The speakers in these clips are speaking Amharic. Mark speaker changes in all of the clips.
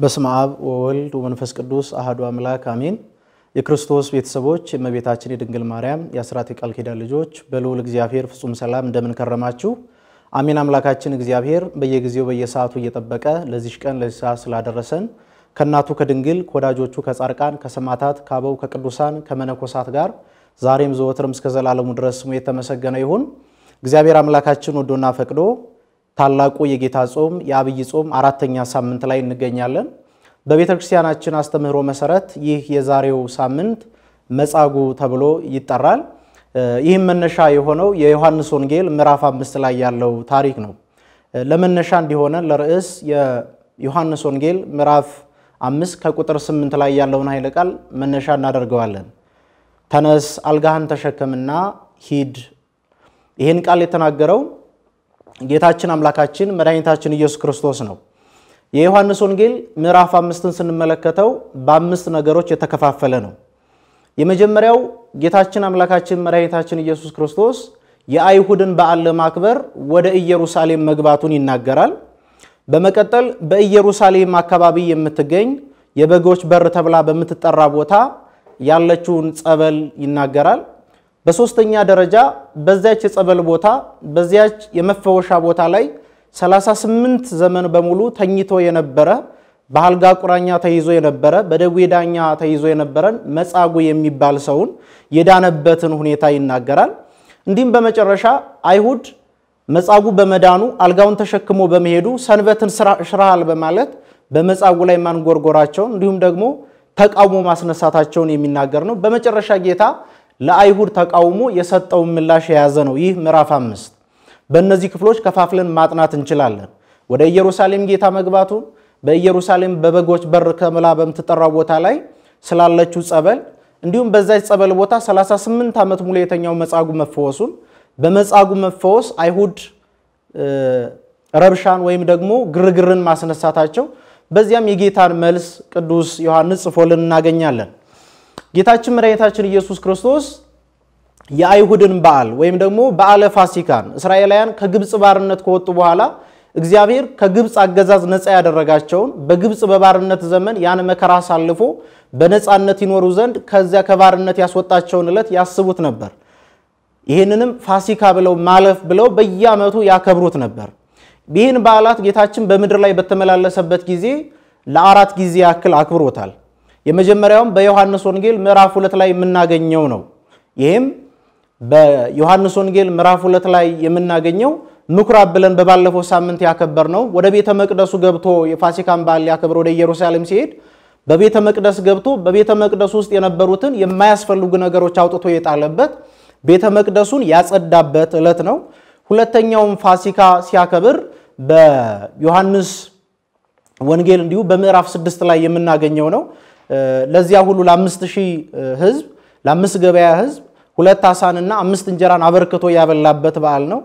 Speaker 1: በስመ አብ ወወልድ ወመንፈስ ቅዱስ አህዱ አምላክ አሜን። የክርስቶስ ቤተሰቦች የእመቤታችን የድንግል ማርያም የአስራት የቃል ኪዳን ልጆች በልዑል እግዚአብሔር ፍጹም ሰላም እንደምን አሜን። አምላካችን እግዚአብሔር በየጊዜው በየሰዓቱ እየጠበቀ ለዚሽ ቀን ለዚህ ሰዓት ስላደረሰን ከእናቱ ከድንግል ከወዳጆቹ ከጻርቃን ከሰማዕታት ከአበው ከቅዱሳን ከመነኮሳት ጋር ዛሬም ዘወትርም እስከ ዘላለሙ ድረስ ስሙ የተመሰገነ ይሁን። እግዚአብሔር አምላካችን ወዶና ፈቅዶ ታላቁ የጌታ ጾም የአብይ ጾም አራተኛ ሳምንት ላይ እንገኛለን። በቤተ ክርስቲያናችን አስተምህሮ መሰረት ይህ የዛሬው ሳምንት መጻጉ ተብሎ ይጠራል። ይህም መነሻ የሆነው የዮሐንስ ወንጌል ምዕራፍ አምስት ላይ ያለው ታሪክ ነው። ለመነሻ እንዲሆነ ለርዕስ የዮሐንስ ወንጌል ምዕራፍ አምስት ከቁጥር ስምንት ላይ ያለውን ኃይለ ቃል መነሻ እናደርገዋለን። ተነስ አልጋህን ተሸከምና ሂድ። ይህን ቃል የተናገረው ጌታችን አምላካችን መድኃኒታችን ኢየሱስ ክርስቶስ ነው። የዮሐንስ ወንጌል ምዕራፍ አምስትን ስንመለከተው በአምስት ነገሮች የተከፋፈለ ነው። የመጀመሪያው ጌታችን አምላካችን መድኃኒታችን ኢየሱስ ክርስቶስ የአይሁድን በዓል ለማክበር ወደ ኢየሩሳሌም መግባቱን ይናገራል። በመቀጠል በኢየሩሳሌም አካባቢ የምትገኝ የበጎች በር ተብላ በምትጠራ ቦታ ያለችውን ጸበል ይናገራል። በሶስተኛ ደረጃ በዚያች የጸበል ቦታ በዚያች የመፈወሻ ቦታ ላይ 38 ዘመን በሙሉ ተኝቶ የነበረ በአልጋ ቁራኛ ተይዞ የነበረ በደዌ ዳኛ ተይዞ የነበረን መጻጉ የሚባል ሰውን የዳነበትን ሁኔታ ይናገራል። እንዲሁም በመጨረሻ አይሁድ መጻጉ በመዳኑ አልጋውን ተሸክሞ በመሄዱ ሰንበትን ሽራሃል በማለት በመጻጉ ላይ ማንጎርጎራቸውን እንዲሁም ደግሞ ተቃውሞ ማስነሳታቸውን የሚናገር ነው። በመጨረሻ ጌታ ለአይሁድ ተቃውሞ የሰጠውን ምላሽ የያዘ ነው ይህ ምዕራፍ አምስት። በእነዚህ ክፍሎች ከፋፍለን ማጥናት እንችላለን። ወደ ኢየሩሳሌም ጌታ መግባቱን፣ በኢየሩሳሌም በበጎች በር ከምላ በምትጠራው ቦታ ላይ ስላለችው ጸበል፣ እንዲሁም በዛች ጸበል ቦታ 38 ዓመት ሙሉ የተኛው መጻጉ መፈወሱን፣ በመጻጉ መፈወስ አይሁድ ረብሻን ወይም ደግሞ ግርግርን ማስነሳታቸው በዚያም የጌታን መልስ ቅዱስ ዮሐንስ ጽፎልን እናገኛለን። ጌታችን መድኃኒታችን ኢየሱስ ክርስቶስ የአይሁድን በዓል ወይም ደግሞ በዓለ ፋሲካን እስራኤላውያን ከግብፅ ባርነት ከወጡ በኋላ እግዚአብሔር ከግብፅ አገዛዝ ነፃ ያደረጋቸውን በግብፅ በባርነት ዘመን ያን መከራ አሳልፎ በነፃነት ይኖሩ ዘንድ ከዚያ ከባርነት ያስወጣቸውን ዕለት ያስቡት ነበር። ይህንንም ፋሲካ ብለው ማለፍ ብለው በየዓመቱ ያከብሩት ነበር። ይህን በዓላት ጌታችን በምድር ላይ በተመላለሰበት ጊዜ ለአራት ጊዜ ያክል አክብሮታል። የመጀመሪያውም በዮሐንስ ወንጌል ምዕራፍ ሁለት ላይ የምናገኘው ነው። ይህም በዮሐንስ ወንጌል ምዕራፍ ሁለት ላይ የምናገኘው ምኩራብ ብለን በባለፈው ሳምንት ያከበር ነው። ወደ ቤተ መቅደሱ ገብቶ የፋሲካን በዓል ሊያከብር ወደ ኢየሩሳሌም ሲሄድ በቤተ መቅደስ ገብቶ በቤተ መቅደስ ውስጥ የነበሩትን የማያስፈልጉ ነገሮች አውጥቶ የጣለበት ቤተ መቅደሱን ያጸዳበት ዕለት ነው። ሁለተኛውን ፋሲካ ሲያከብር በዮሐንስ ወንጌል እንዲሁ በምዕራፍ ስድስት ላይ የምናገኘው ነው። ለዚያ ሁሉ ለአምስት ሺህ ህዝብ ለአምስት ገበያ ህዝብ ሁለት አሳንና አምስት እንጀራን አበርክቶ ያበላበት በዓል ነው።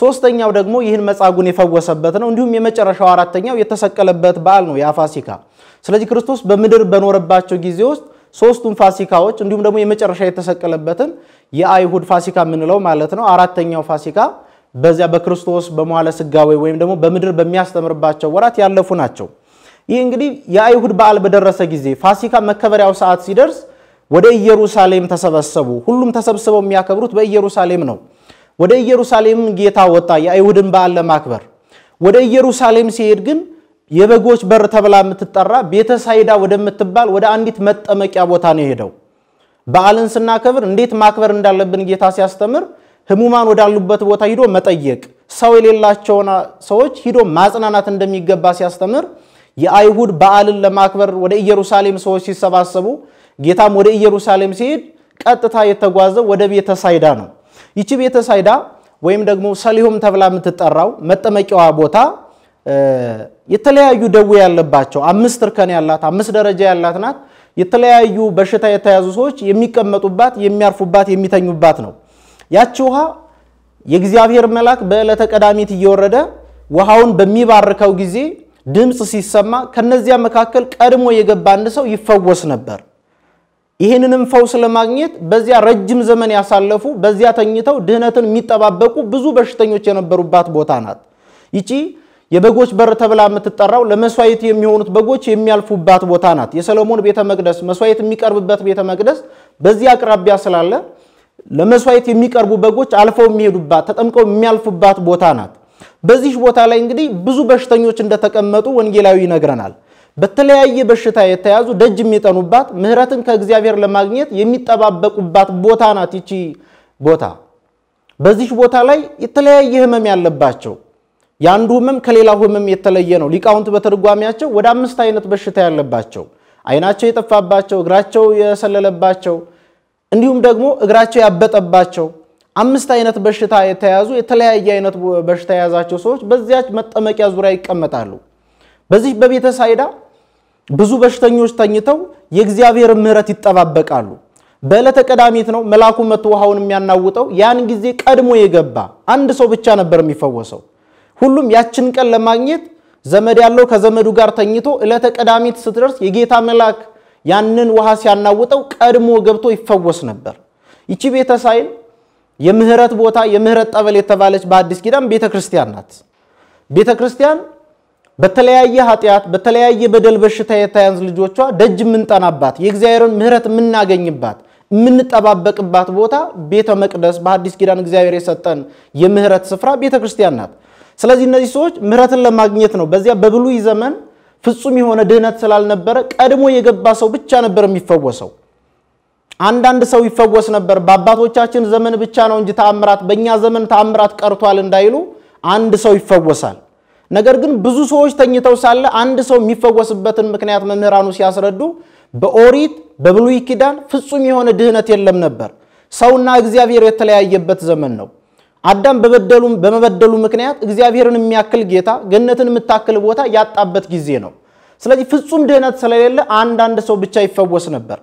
Speaker 1: ሶስተኛው ደግሞ ይህን መጻጉን የፈወሰበት ነው። እንዲሁም የመጨረሻው አራተኛው የተሰቀለበት በዓል ነው ያ ፋሲካ። ስለዚህ ክርስቶስ በምድር በኖረባቸው ጊዜ ውስጥ ሶስቱን ፋሲካዎች እንዲሁም ደግሞ የመጨረሻ የተሰቀለበትን የአይሁድ ፋሲካ የምንለው ማለት ነው አራተኛው ፋሲካ በዚያ በክርስቶስ በመዋለ ስጋዌ ወይም ደግሞ በምድር በሚያስተምርባቸው ወራት ያለፉ ናቸው። ይህ እንግዲህ የአይሁድ በዓል በደረሰ ጊዜ ፋሲካ መከበሪያው ሰዓት ሲደርስ ወደ ኢየሩሳሌም ተሰበሰቡ። ሁሉም ተሰብስበው የሚያከብሩት በኢየሩሳሌም ነው። ወደ ኢየሩሳሌም ጌታ ወጣ የአይሁድን በዓል ለማክበር። ወደ ኢየሩሳሌም ሲሄድ ግን የበጎች በር ተብላ የምትጠራ ቤተሳይዳ ወደምትባል ወደ አንዲት መጠመቂያ ቦታ ነው የሄደው። በዓልን ስናከብር እንዴት ማክበር እንዳለብን ጌታ ሲያስተምር ህሙማን ወዳሉበት ቦታ ሂዶ መጠየቅ፣ ሰው የሌላቸውን ሰዎች ሂዶ ማጽናናት እንደሚገባ ሲያስተምር የአይሁድ በዓልን ለማክበር ወደ ኢየሩሳሌም ሰዎች ሲሰባሰቡ ጌታም ወደ ኢየሩሳሌም ሲሄድ ቀጥታ የተጓዘው ወደ ቤተ ሳይዳ ነው። ይቺ ቤተ ሳይዳ ወይም ደግሞ ሰሊሆም ተብላ የምትጠራው መጠመቂያዋ ቦታ የተለያዩ ደዌ ያለባቸው አምስት እርከን ያላት አምስት ደረጃ ያላት ናት። የተለያዩ በሽታ የተያዙ ሰዎች የሚቀመጡባት፣ የሚያርፉባት፣ የሚተኙባት ነው። ያች ውሃ የእግዚአብሔር መልአክ በዕለተ ቀዳሚት እየወረደ ውሃውን በሚባርከው ጊዜ ድምፅ ሲሰማ ከነዚያ መካከል ቀድሞ የገባ አንድ ሰው ይፈወስ ነበር። ይህንንም ፈውስ ለማግኘት በዚያ ረጅም ዘመን ያሳለፉ በዚያ ተኝተው ድህነትን የሚጠባበቁ ብዙ በሽተኞች የነበሩባት ቦታ ናት። ይቺ የበጎች በር ተብላ የምትጠራው ለመስዋየት የሚሆኑት በጎች የሚያልፉባት ቦታ ናት። የሰሎሞን ቤተ መቅደስ መስዋየት የሚቀርብበት ቤተ መቅደስ በዚያ አቅራቢያ ስላለ ለመስዋዕት የሚቀርቡ በጎች አልፈው የሚሄዱባት ተጠምቀው የሚያልፉባት ቦታ ናት። በዚህ ቦታ ላይ እንግዲህ ብዙ በሽተኞች እንደተቀመጡ ወንጌላዊ ይነግረናል። በተለያየ በሽታ የተያዙ ደጅ የሚጠኑባት ምሕረትን ከእግዚአብሔር ለማግኘት የሚጠባበቁባት ቦታ ናት። ይቺ ቦታ በዚህ ቦታ ላይ የተለያየ ህመም ያለባቸው የአንዱ ህመም ከሌላው ህመም የተለየ ነው። ሊቃውንት በትርጓሚያቸው ወደ አምስት አይነት በሽታ ያለባቸው አይናቸው የጠፋባቸው፣ እግራቸው የሰለለባቸው እንዲሁም ደግሞ እግራቸው ያበጠባቸው አምስት አይነት በሽታ የተያዙ የተለያየ አይነት በሽታ የያዛቸው ሰዎች በዚያች መጠመቂያ ዙሪያ ይቀመጣሉ። በዚህ በቤተ ሳይዳ ብዙ በሽተኞች ተኝተው የእግዚአብሔር ምሕረት ይጠባበቃሉ። በዕለተ ቀዳሚት ነው መልአኩ መጥቶ ውሃውን የሚያናውጠው። ያን ጊዜ ቀድሞ የገባ አንድ ሰው ብቻ ነበር የሚፈወሰው። ሁሉም ያችን ቀን ለማግኘት ዘመድ ያለው ከዘመዱ ጋር ተኝቶ ዕለተ ቀዳሚት ስትደርስ የጌታ መልአክ ያንን ውሃ ሲያናውጠው ቀድሞ ገብቶ ይፈወስ ነበር። ይቺ ሳይል የምህረት ቦታ የምህረት ጠበል የተባለች በአዲስ ኪዳን ቤተ ክርስቲያን ናት። ቤተ ክርስቲያን በተለያየ ኃጢአት በተለያየ በደል በሽታ የተያዝ ልጆቿ ደጅ የምንጠናባት የእግዚአብሔርን ምህረት የምናገኝባት የምንጠባበቅባት ቦታ ቤተ መቅደስ በአዲስ ኪዳን እግዚአብሔር የሰጠን የምህረት ስፍራ ቤተ ክርስቲያን ናት። ስለዚህ እነዚህ ሰዎች ምህረትን ለማግኘት ነው በዚያ በብሉይ ዘመን ፍጹም የሆነ ድህነት ስላልነበረ ቀድሞ የገባ ሰው ብቻ ነበር የሚፈወሰው። አንዳንድ ሰው ይፈወስ ነበር። በአባቶቻችን ዘመን ብቻ ነው እንጂ ተአምራት በእኛ ዘመን ተአምራት ቀርቷል እንዳይሉ አንድ ሰው ይፈወሳል። ነገር ግን ብዙ ሰዎች ተኝተው ሳለ አንድ ሰው የሚፈወስበትን ምክንያት መምህራኑ ሲያስረዱ በኦሪት በብሉይ ኪዳን ፍጹም የሆነ ድህነት የለም ነበር። ሰውና እግዚአብሔር የተለያየበት ዘመን ነው። አዳም በበደሉ በመበደሉ ምክንያት እግዚአብሔርን የሚያክል ጌታ ገነትን የምታክል ቦታ ያጣበት ጊዜ ነው። ስለዚህ ፍጹም ድህነት ስለሌለ አንዳንድ ሰው ብቻ ይፈወስ ነበር።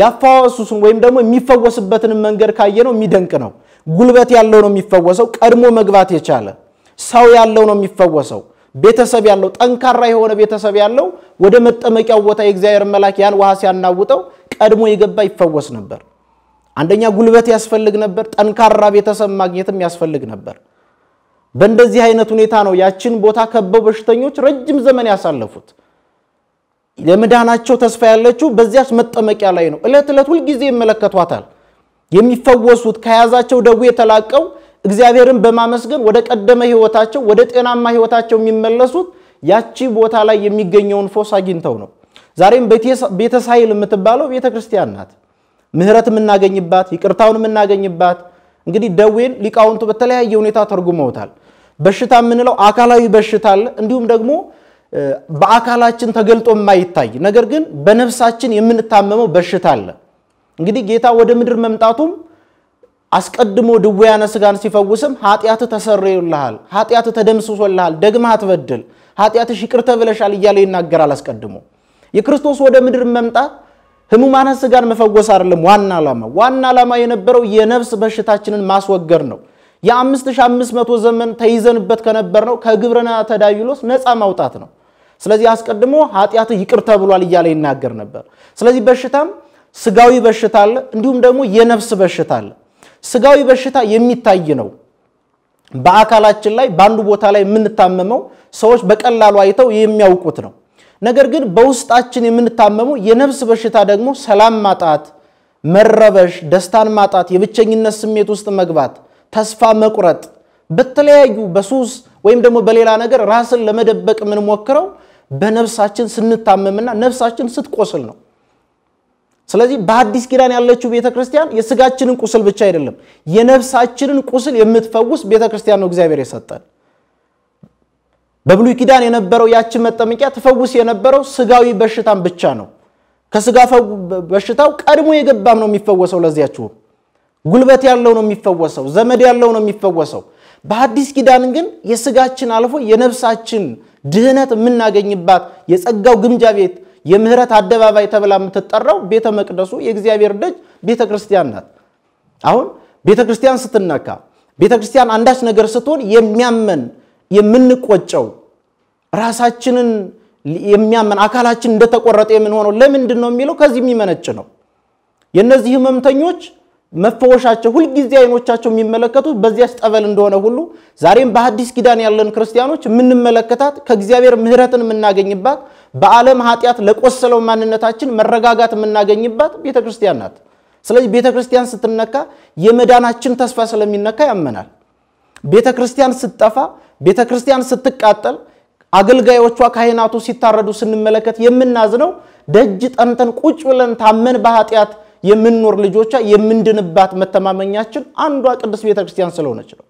Speaker 1: ያፋዋሱስም ወይም ደግሞ የሚፈወስበትን መንገድ ካየ ነው የሚደንቅ ነው። ጉልበት ያለው ነው የሚፈወሰው። ቀድሞ መግባት የቻለ ሰው ያለው ነው የሚፈወሰው። ቤተሰብ ያለው ጠንካራ የሆነ ቤተሰብ ያለው ወደ መጠመቂያው ቦታ የእግዚአብሔር መልአክ ያን ውሃ ሲያናውጠው ቀድሞ የገባ ይፈወስ ነበር። አንደኛ ጉልበት ያስፈልግ ነበር፣ ጠንካራ ቤተሰብ ማግኘትም ያስፈልግ ነበር። በእንደዚህ አይነት ሁኔታ ነው ያችን ቦታ ከበው በሽተኞች ረጅም ዘመን ያሳለፉት። ለመዳናቸው ተስፋ ያለችው በዚያች መጠመቂያ ላይ ነው። ዕለት ዕለት ሁልጊዜ ይመለከቷታል። የሚፈወሱት ከያዛቸው ደዌ የተላቀው እግዚአብሔርን በማመስገን ወደ ቀደመ ህይወታቸው ወደ ጤናማ ህይወታቸው የሚመለሱት ያቺ ቦታ ላይ የሚገኘውን ፎስ አግኝተው ነው። ዛሬም ቤተሳይል የምትባለው ቤተ ክርስቲያን ናት። ምህረት የምናገኝባት ይቅርታውን የምናገኝባት እንግዲህ ደዌን ሊቃውንቱ በተለያየ ሁኔታ ተርጉመውታል። በሽታ የምንለው አካላዊ በሽታ አለ። እንዲሁም ደግሞ በአካላችን ተገልጦ የማይታይ ነገር ግን በነፍሳችን የምንታመመው በሽታ አለ። እንግዲህ ጌታ ወደ ምድር መምጣቱም አስቀድሞ ድውያነ ስጋን ሲፈውስም ኃጢአት ተሰርዮልሃል፣ ኃጢአት ተደምስሶልሃል፣ ደግመህ አትበድል፣ ኃጢአትሽ ይቅርተ ብለሻል እያለ ይናገራል። አስቀድሞ የክርስቶስ ወደ ምድር መምጣት ህሙማነ ስጋን መፈወስ አይደለም ዋና ዓላማ። ዋና ዓላማ የነበረው የነፍስ በሽታችንን ማስወገድ ነው። የ5500 ዘመን ተይዘንበት ከነበር ነው ከግብርና ተዳይሎስ ነፃ ማውጣት ነው። ስለዚህ አስቀድሞ ኃጢአት ይቅር ተብሏል እያለ ይናገር ነበር። ስለዚህ በሽታም ስጋዊ በሽታ አለ፣ እንዲሁም ደግሞ የነፍስ በሽታ አለ። ስጋዊ በሽታ የሚታይ ነው። በአካላችን ላይ በአንዱ ቦታ ላይ የምንታመመው ሰዎች በቀላሉ አይተው የሚያውቁት ነው። ነገር ግን በውስጣችን የምንታመመው የነፍስ በሽታ ደግሞ ሰላም ማጣት፣ መረበሽ፣ ደስታን ማጣት፣ የብቸኝነት ስሜት ውስጥ መግባት፣ ተስፋ መቁረጥ፣ በተለያዩ በሱስ ወይም ደግሞ በሌላ ነገር ራስን ለመደበቅ የምንሞክረው በነፍሳችን ስንታመምና ነፍሳችን ስትቆስል ነው። ስለዚህ በአዲስ ኪዳን ያለችው ቤተ ክርስቲያን የስጋችንን ቁስል ብቻ አይደለም፣ የነፍሳችንን ቁስል የምትፈውስ ቤተ ክርስቲያን ነው እግዚአብሔር የሰጠን። በብሉይ ኪዳን የነበረው ያችን መጠመቂያ ትፈውስ የነበረው ስጋዊ በሽታን ብቻ ነው። ከስጋ በሽታው ቀድሞ የገባም ነው የሚፈወሰው። ለዚያችሁም ጉልበት ያለው ነው የሚፈወሰው፣ ዘመድ ያለው ነው የሚፈወሰው። በአዲስ ኪዳን ግን የስጋችን አልፎ የነፍሳችን ድህነት የምናገኝባት የጸጋው ግምጃ ቤት የምህረት አደባባይ ተብላ የምትጠራው ቤተ መቅደሱ የእግዚአብሔር ደጅ ቤተ ክርስቲያን ናት። አሁን ቤተ ክርስቲያን ስትነካ፣ ቤተ ክርስቲያን አንዳች ነገር ስትሆን የሚያመን የምንቆጨው ራሳችንን የሚያመን አካላችን እንደተቆረጠ የምንሆነው ለምንድን ነው የሚለው ከዚህ የሚመነጭ ነው። የእነዚህ ህመምተኞች መፈወሻቸው ሁልጊዜ አይኖቻቸው የሚመለከቱት በዚያች ጠበል እንደሆነ ሁሉ ዛሬም በአዲስ ኪዳን ያለን ክርስቲያኖች የምንመለከታት ከእግዚአብሔር ምሕረትን የምናገኝባት በዓለም ኃጢአት ለቆሰለው ማንነታችን መረጋጋት የምናገኝባት ቤተ ክርስቲያን ናት። ስለዚህ ቤተ ክርስቲያን ስትነካ የመዳናችን ተስፋ ስለሚነካ ያመናል። ቤተ ክርስቲያን ስትጠፋ ቤተ ክርስቲያን ስትቃጠል አገልጋዮቿ ካህናቱ ሲታረዱ ስንመለከት የምናዝነው ደጅ ጠንተን ቁጭ ብለን ታመን በኃጢአት የምንኖር ልጆቿ የምንድንባት መተማመኛችን አንዷ ቅዱስ ቤተ ክርስቲያን ስለሆነች ነው።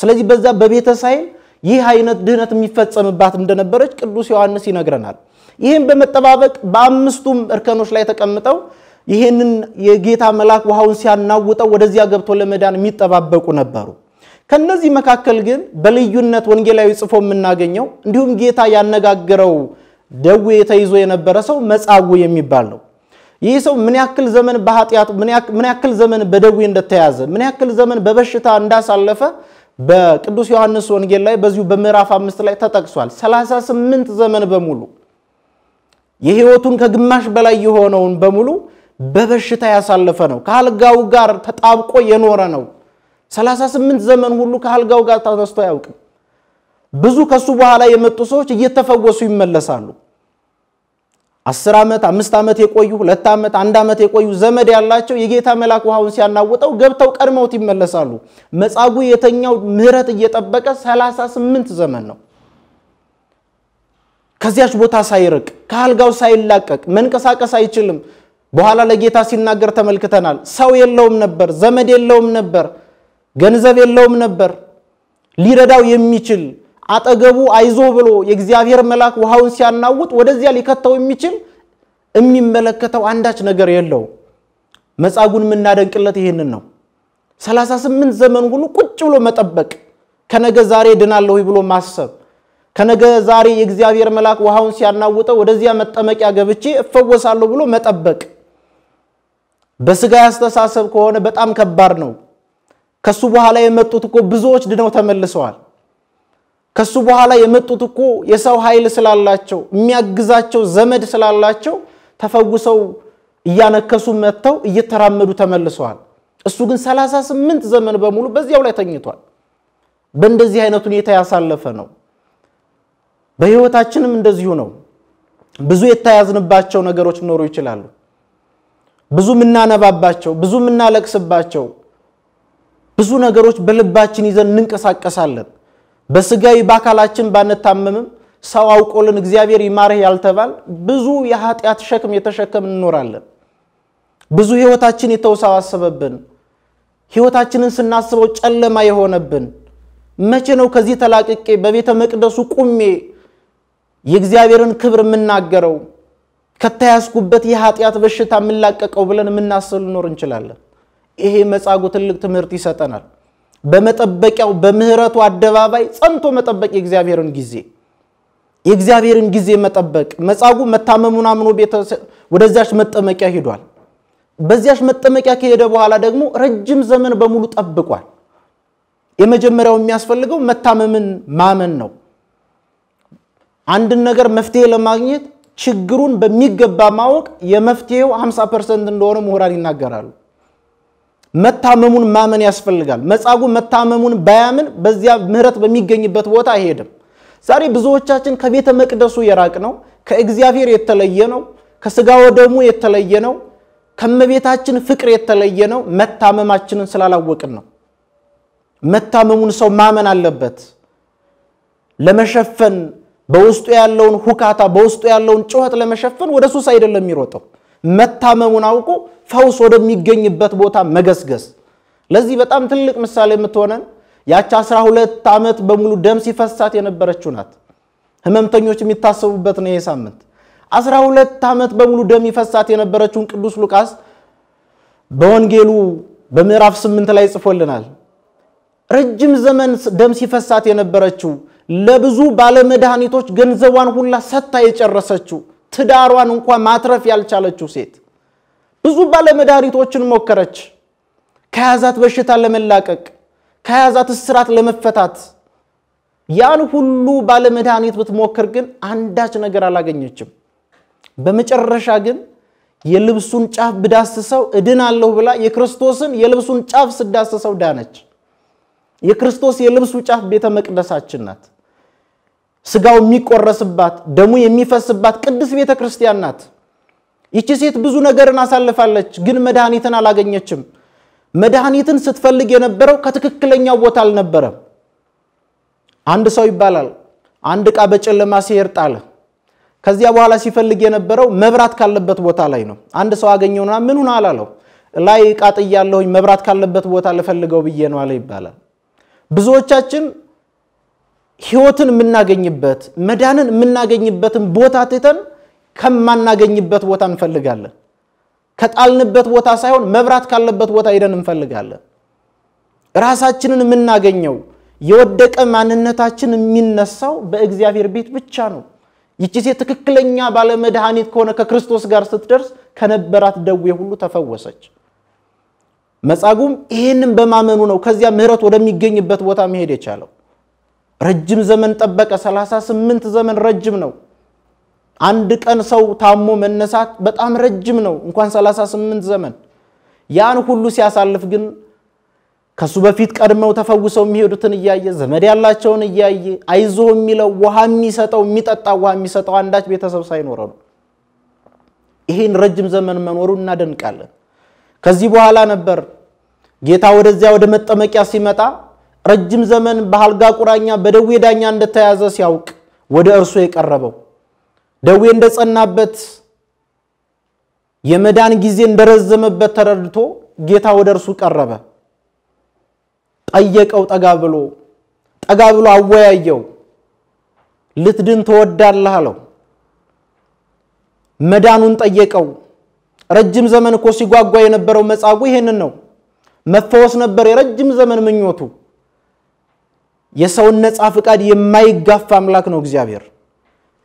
Speaker 1: ስለዚህ በዛ በቤተ ሳይን ይህ አይነት ድህነት የሚፈጸምባት እንደነበረች ቅዱስ ዮሐንስ ይነግረናል። ይህም በመጠባበቅ በአምስቱም እርከኖች ላይ ተቀምጠው ይህንን የጌታ መልአክ ውሃውን ሲያናውጠው ወደዚያ ገብቶ ለመዳን የሚጠባበቁ ነበሩ። ከነዚህ መካከል ግን በልዩነት ወንጌላዊ ጽፎ የምናገኘው እንዲሁም ጌታ ያነጋገረው ደዌ ተይዞ የነበረ ሰው መጻጉዕ የሚባል ነው። ይህ ሰው ምን ያክል ዘመን በኃጢአት ምን ያክል ዘመን በደዌ እንደተያዘ ምን ያክል ዘመን በበሽታ እንዳሳለፈ በቅዱስ ዮሐንስ ወንጌል ላይ በዚሁ በምዕራፍ አምስት ላይ ተጠቅሷል። 38 ዘመን በሙሉ የህይወቱን ከግማሽ በላይ የሆነውን በሙሉ በበሽታ ያሳለፈ ነው። ከአልጋው ጋር ተጣብቆ የኖረ ነው። 38 ዘመን ሁሉ ከአልጋው ጋር ተነስቶ አያውቅም። ብዙ ከሱ በኋላ የመጡ ሰዎች እየተፈወሱ ይመለሳሉ። አስር ዓመት አምስት ዓመት የቆዩ ሁለት ዓመት አንድ ዓመት የቆዩ ዘመድ ያላቸው የጌታ መልአክ ውሃውን ሲያናውጠው ገብተው ቀድመውት ይመለሳሉ። መጻጉዕ የተኛው ምሕረት እየጠበቀ 38 ዘመን ነው። ከዚያች ቦታ ሳይርቅ ከአልጋው ሳይላቀቅ መንቀሳቀስ አይችልም። በኋላ ለጌታ ሲናገር ተመልክተናል። ሰው የለውም ነበር፣ ዘመድ የለውም ነበር። ገንዘብ የለውም ነበር። ሊረዳው የሚችል አጠገቡ አይዞ ብሎ የእግዚአብሔር መልአክ ውሃውን ሲያናውጥ ወደዚያ ሊከተው የሚችል የሚመለከተው አንዳች ነገር የለው። መጻጉን የምናደንቅለት ይህንን ነው። 38 ዘመን ሁሉ ቁጭ ብሎ መጠበቅ፣ ከነገ ዛሬ ድናለሁ ብሎ ማሰብ፣ ከነገ ዛሬ የእግዚአብሔር መልአክ ውሃውን ሲያናውጠው ወደዚያ መጠመቂያ ገብቼ እፈወሳለሁ ብሎ መጠበቅ በስጋ ያስተሳሰብ ከሆነ በጣም ከባድ ነው። ከሱ በኋላ የመጡት እኮ ብዙዎች ድነው ተመልሰዋል። ከሱ በኋላ የመጡት እኮ የሰው ኃይል ስላላቸው የሚያግዛቸው ዘመድ ስላላቸው ተፈውሰው እያነከሱ መጥተው እየተራመዱ ተመልሰዋል። እሱ ግን 38 ዘመን በሙሉ በዚያው ላይ ተኝቷል። በእንደዚህ አይነት ሁኔታ ያሳለፈ ነው። በህይወታችንም እንደዚሁ ነው። ብዙ የተያዝንባቸው ነገሮች ሊኖሩ ይችላሉ። ብዙ የምናነባባቸው፣ ብዙ የምናለቅስባቸው ብዙ ነገሮች በልባችን ይዘን እንንቀሳቀሳለን። በስጋዊ በአካላችን ባንታመምም ሰው አውቆልን እግዚአብሔር ይማርህ ያልተባል ብዙ የኃጢአት ሸክም የተሸከም እንኖራለን። ብዙ ህይወታችን የተወሳሰበብን፣ ህይወታችንን ስናስበው ጨለማ የሆነብን መቼ ነው ከዚህ ተላቅቄ በቤተ መቅደሱ ቁሜ የእግዚአብሔርን ክብር የምናገረው ከተያዝኩበት የኃጢአት በሽታ የምላቀቀው ብለን የምናስብ ልኖር እንችላለን። ይሄ መጻጉዕ ትልቅ ትምህርት ይሰጠናል። በመጠበቂያው በምህረቱ አደባባይ ጸንቶ መጠበቅ የእግዚአብሔርን ጊዜ የእግዚአብሔርን ጊዜ መጠበቅ። መጻጉዕ መታመሙን አምኖ ወደዚያች መጠመቂያ ሂዷል። በዚያች መጠመቂያ ከሄደ በኋላ ደግሞ ረጅም ዘመን በሙሉ ጠብቋል። የመጀመሪያው የሚያስፈልገው መታመምን ማመን ነው። አንድን ነገር መፍትሄ ለማግኘት ችግሩን በሚገባ ማወቅ የመፍትሄው 50 ፐርሰንት እንደሆነ ምሁራን ይናገራሉ። መታመሙን ማመን ያስፈልጋል። መጻጉ መታመሙን ባያምን በዚያ ምህረት በሚገኝበት ቦታ አይሄድም። ዛሬ ብዙዎቻችን ከቤተ መቅደሱ የራቅ ነው፣ ከእግዚአብሔር የተለየ ነው፣ ከስጋ ወደሙ የተለየ ነው፣ ከመቤታችን ፍቅር የተለየ ነው። መታመማችንን ስላላወቅን ነው። መታመሙን ሰው ማመን አለበት። ለመሸፈን በውስጡ ያለውን ሁካታ በውስጡ ያለውን ጩኸት ለመሸፈን ወደ ሱስ አይደለም የሚሮጠው። መታመሙን አውቁ ፈውስ ወደሚገኝበት ቦታ መገስገስ። ለዚህ በጣም ትልቅ ምሳሌ የምትሆነን ያች 12 ዓመት በሙሉ ደም ሲፈሳት የነበረችው ናት። ህመምተኞች የሚታሰቡበት ነው ይሄ ሳምንት። አስራ ሁለት ዓመት በሙሉ ደም ይፈሳት የነበረችውን ቅዱስ ሉቃስ በወንጌሉ በምዕራፍ ስምንት ላይ ጽፎልናል። ረጅም ዘመን ደም ሲፈሳት የነበረችው ለብዙ ባለመድኃኒቶች ገንዘቧን ሁላ ሰጥታ የጨረሰችው ትዳሯን እንኳ ማትረፍ ያልቻለችው ሴት ብዙ ባለመድኃኒቶችን ሞከረች። ከያዛት በሽታ ለመላቀቅ ከያዛት እስራት ለመፈታት ያን ሁሉ ባለመድኃኒት ብትሞክር ግን አንዳች ነገር አላገኘችም። በመጨረሻ ግን የልብሱን ጫፍ ብዳስሰው እድናለሁ ብላ የክርስቶስን የልብሱን ጫፍ ስዳስሰው ዳነች። የክርስቶስ የልብሱ ጫፍ ቤተ መቅደሳችን ናት። ስጋው የሚቆረስባት፣ ደሙ የሚፈስባት ቅድስ ቤተ ክርስቲያን ናት። ይቺ ሴት ብዙ ነገርን አሳልፋለች፣ ግን መድኃኒትን አላገኘችም። መድኃኒትን ስትፈልግ የነበረው ከትክክለኛው ቦታ አልነበረም። አንድ ሰው ይባላል አንድ ዕቃ በጨለማ ሲሄድ ጣለ። ከዚያ በኋላ ሲፈልግ የነበረው መብራት ካለበት ቦታ ላይ ነው። አንድ ሰው አገኘውና ምን ሁና አላለው። ላይ ዕቃ ጥያለሁኝ መብራት ካለበት ቦታ ልፈልገው ብዬ ነው አለ ይባላል። ብዙዎቻችን ህይወትን የምናገኝበት መዳንን የምናገኝበትን ቦታ ትተን ከማናገኝበት ቦታ እንፈልጋለን። ከጣልንበት ቦታ ሳይሆን መብራት ካለበት ቦታ ሄደን እንፈልጋለን። ራሳችንን የምናገኘው የወደቀ ማንነታችን የሚነሳው በእግዚአብሔር ቤት ብቻ ነው። ይቺ ሴት ትክክለኛ ባለመድኃኒት ከሆነ ከክርስቶስ ጋር ስትደርስ ከነበራት ደዌ ሁሉ ተፈወሰች። መጻጉም ይህንም በማመኑ ነው ከዚያ ምሕረት ወደሚገኝበት ቦታ መሄድ የቻለው። ረጅም ዘመን ጠበቀ። 38 ዘመን ረጅም ነው። አንድ ቀን ሰው ታሞ መነሳት በጣም ረጅም ነው፣ እንኳን 38 ዘመን። ያን ሁሉ ሲያሳልፍ ግን ከሱ በፊት ቀድመው ተፈውሰው የሚሄዱትን እያየ ዘመድ ያላቸውን እያየ አይዞ የሚለው ውሃ የሚሰጠው የሚጠጣ ውሃ የሚሰጠው አንዳች ቤተሰብ ሳይኖረ ነው። ይህን ረጅም ዘመን መኖሩ እናደንቃለን። ከዚህ በኋላ ነበር ጌታ ወደዚያ ወደ መጠመቂያ ሲመጣ ረጅም ዘመን በአልጋ ቁራኛ በደዌ ዳኛ እንደተያዘ ሲያውቅ ወደ እርሱ የቀረበው። ደዌ እንደጸናበት የመዳን ጊዜ እንደረዘመበት ተረድቶ ጌታ ወደ እርሱ ቀረበ። ጠየቀው ጠጋ ብሎ ጠጋ ብሎ አወያየው። ልትድን ትወዳለህ አለው። መዳኑን ጠየቀው። ረጅም ዘመን እኮ ሲጓጓ የነበረው መጻጉዕ ይሄንን ነው። መፈወስ ነበር የረጅም ዘመን ምኞቱ። የሰውን ነፃ ፍቃድ የማይጋፋ አምላክ ነው እግዚአብሔር።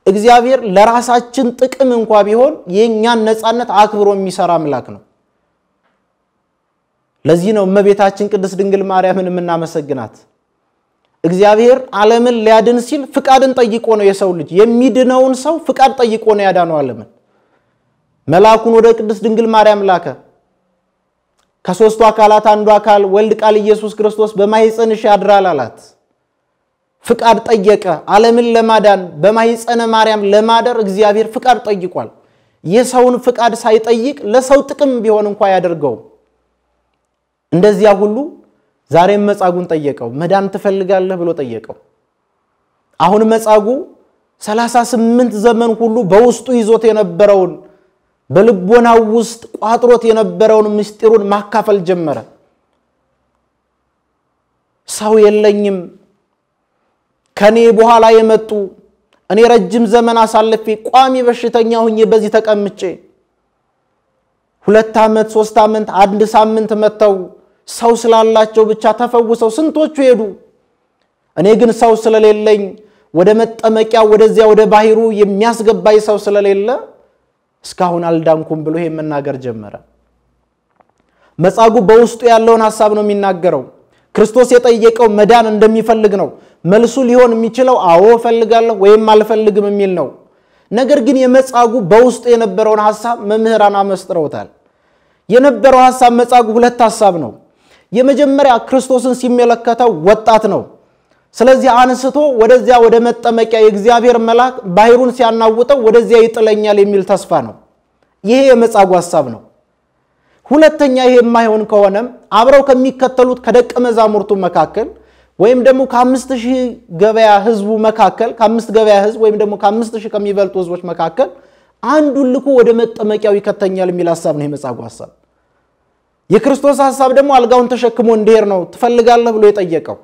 Speaker 1: እግዚአብሔር ለራሳችን ጥቅም እንኳ ቢሆን የእኛን ነፃነት አክብሮ የሚሰራ አምላክ ነው። ለዚህ ነው እመቤታችን ቅድስት ድንግል ማርያምን የምናመሰግናት። እግዚአብሔር ዓለምን ሊያድን ሲል ፍቃድን ጠይቆ ነው የሰው ልጅ የሚድነውን ሰው ፍቃድ ጠይቆ ነው ያዳነው ዓለምን። መልአኩን ወደ ቅድስት ድንግል ማርያም ላከ። ከሦስቱ አካላት አንዱ አካል ወልድ ቃል ኢየሱስ ክርስቶስ በማኅፀንሽ ያድራል አላት። ፍቃድ ጠየቀ። ዓለምን ለማዳን በማይፀነ ማርያም ለማደር እግዚአብሔር ፍቃድ ጠይቋል። የሰውን ፍቃድ ሳይጠይቅ ለሰው ጥቅም ቢሆን እንኳ ያደርገው። እንደዚያ ሁሉ ዛሬም መጻጉን ጠየቀው። መዳን ትፈልጋለህ ብሎ ጠየቀው። አሁን መጻጉ 38 ዘመን ሁሉ በውስጡ ይዞት የነበረውን በልቦናው ውስጥ ቋጥሮት የነበረውን ምስጢሩን ማካፈል ጀመረ። ሰው የለኝም ከኔ በኋላ የመጡ እኔ ረጅም ዘመን አሳልፌ ቋሚ በሽተኛ ሁኜ በዚህ ተቀምጬ ሁለት ዓመት ሶስት ዓመት አንድ ሳምንት መጥተው ሰው ስላላቸው ብቻ ተፈውሰው ስንቶቹ ሄዱ። እኔ ግን ሰው ስለሌለኝ ወደ መጠመቂያ ወደዚያ ወደ ባህሩ የሚያስገባኝ ሰው ስለሌለ እስካሁን አልዳንኩም ብሎ ይሄ መናገር ጀመረ። መጻጉዕ በውስጡ ያለውን ሀሳብ ነው የሚናገረው። ክርስቶስ የጠየቀው መዳን እንደሚፈልግ ነው። መልሱ ሊሆን የሚችለው አዎ እፈልጋለሁ ወይም አልፈልግም የሚል ነው። ነገር ግን የመጻጉ በውስጡ የነበረውን ሐሳብ መምህራን አመስጥረውታል። የነበረው ሐሳብ መጻጉ ሁለት ሐሳብ ነው። የመጀመሪያ ክርስቶስን ሲመለከተው ወጣት ነው። ስለዚህ አንስቶ ወደዚያ ወደ መጠመቂያ የእግዚአብሔር መልአክ ባህሩን ሲያናውጠው ወደዚያ ይጥለኛል የሚል ተስፋ ነው። ይሄ የመጻጉ ሐሳብ ነው። ሁለተኛ ይሄ የማይሆን ከሆነም አብረው ከሚከተሉት ከደቀ መዛሙርቱ መካከል ወይም ደግሞ ከአምስት ሺህ ገበያ ህዝቡ መካከል ከአምስት ገበያ ህዝብ ወይም ደግሞ ከአምስት ሺህ ከሚበልጡ ህዝቦች መካከል አንዱ ልኮ ወደ መጠመቂያው ይከተኛል የሚል ሀሳብ ነው የመጻጉዕ ሀሳብ። የክርስቶስ ሀሳብ ደግሞ አልጋውን ተሸክሞ እንዲሄድ ነው ትፈልጋለህ ብሎ የጠየቀው።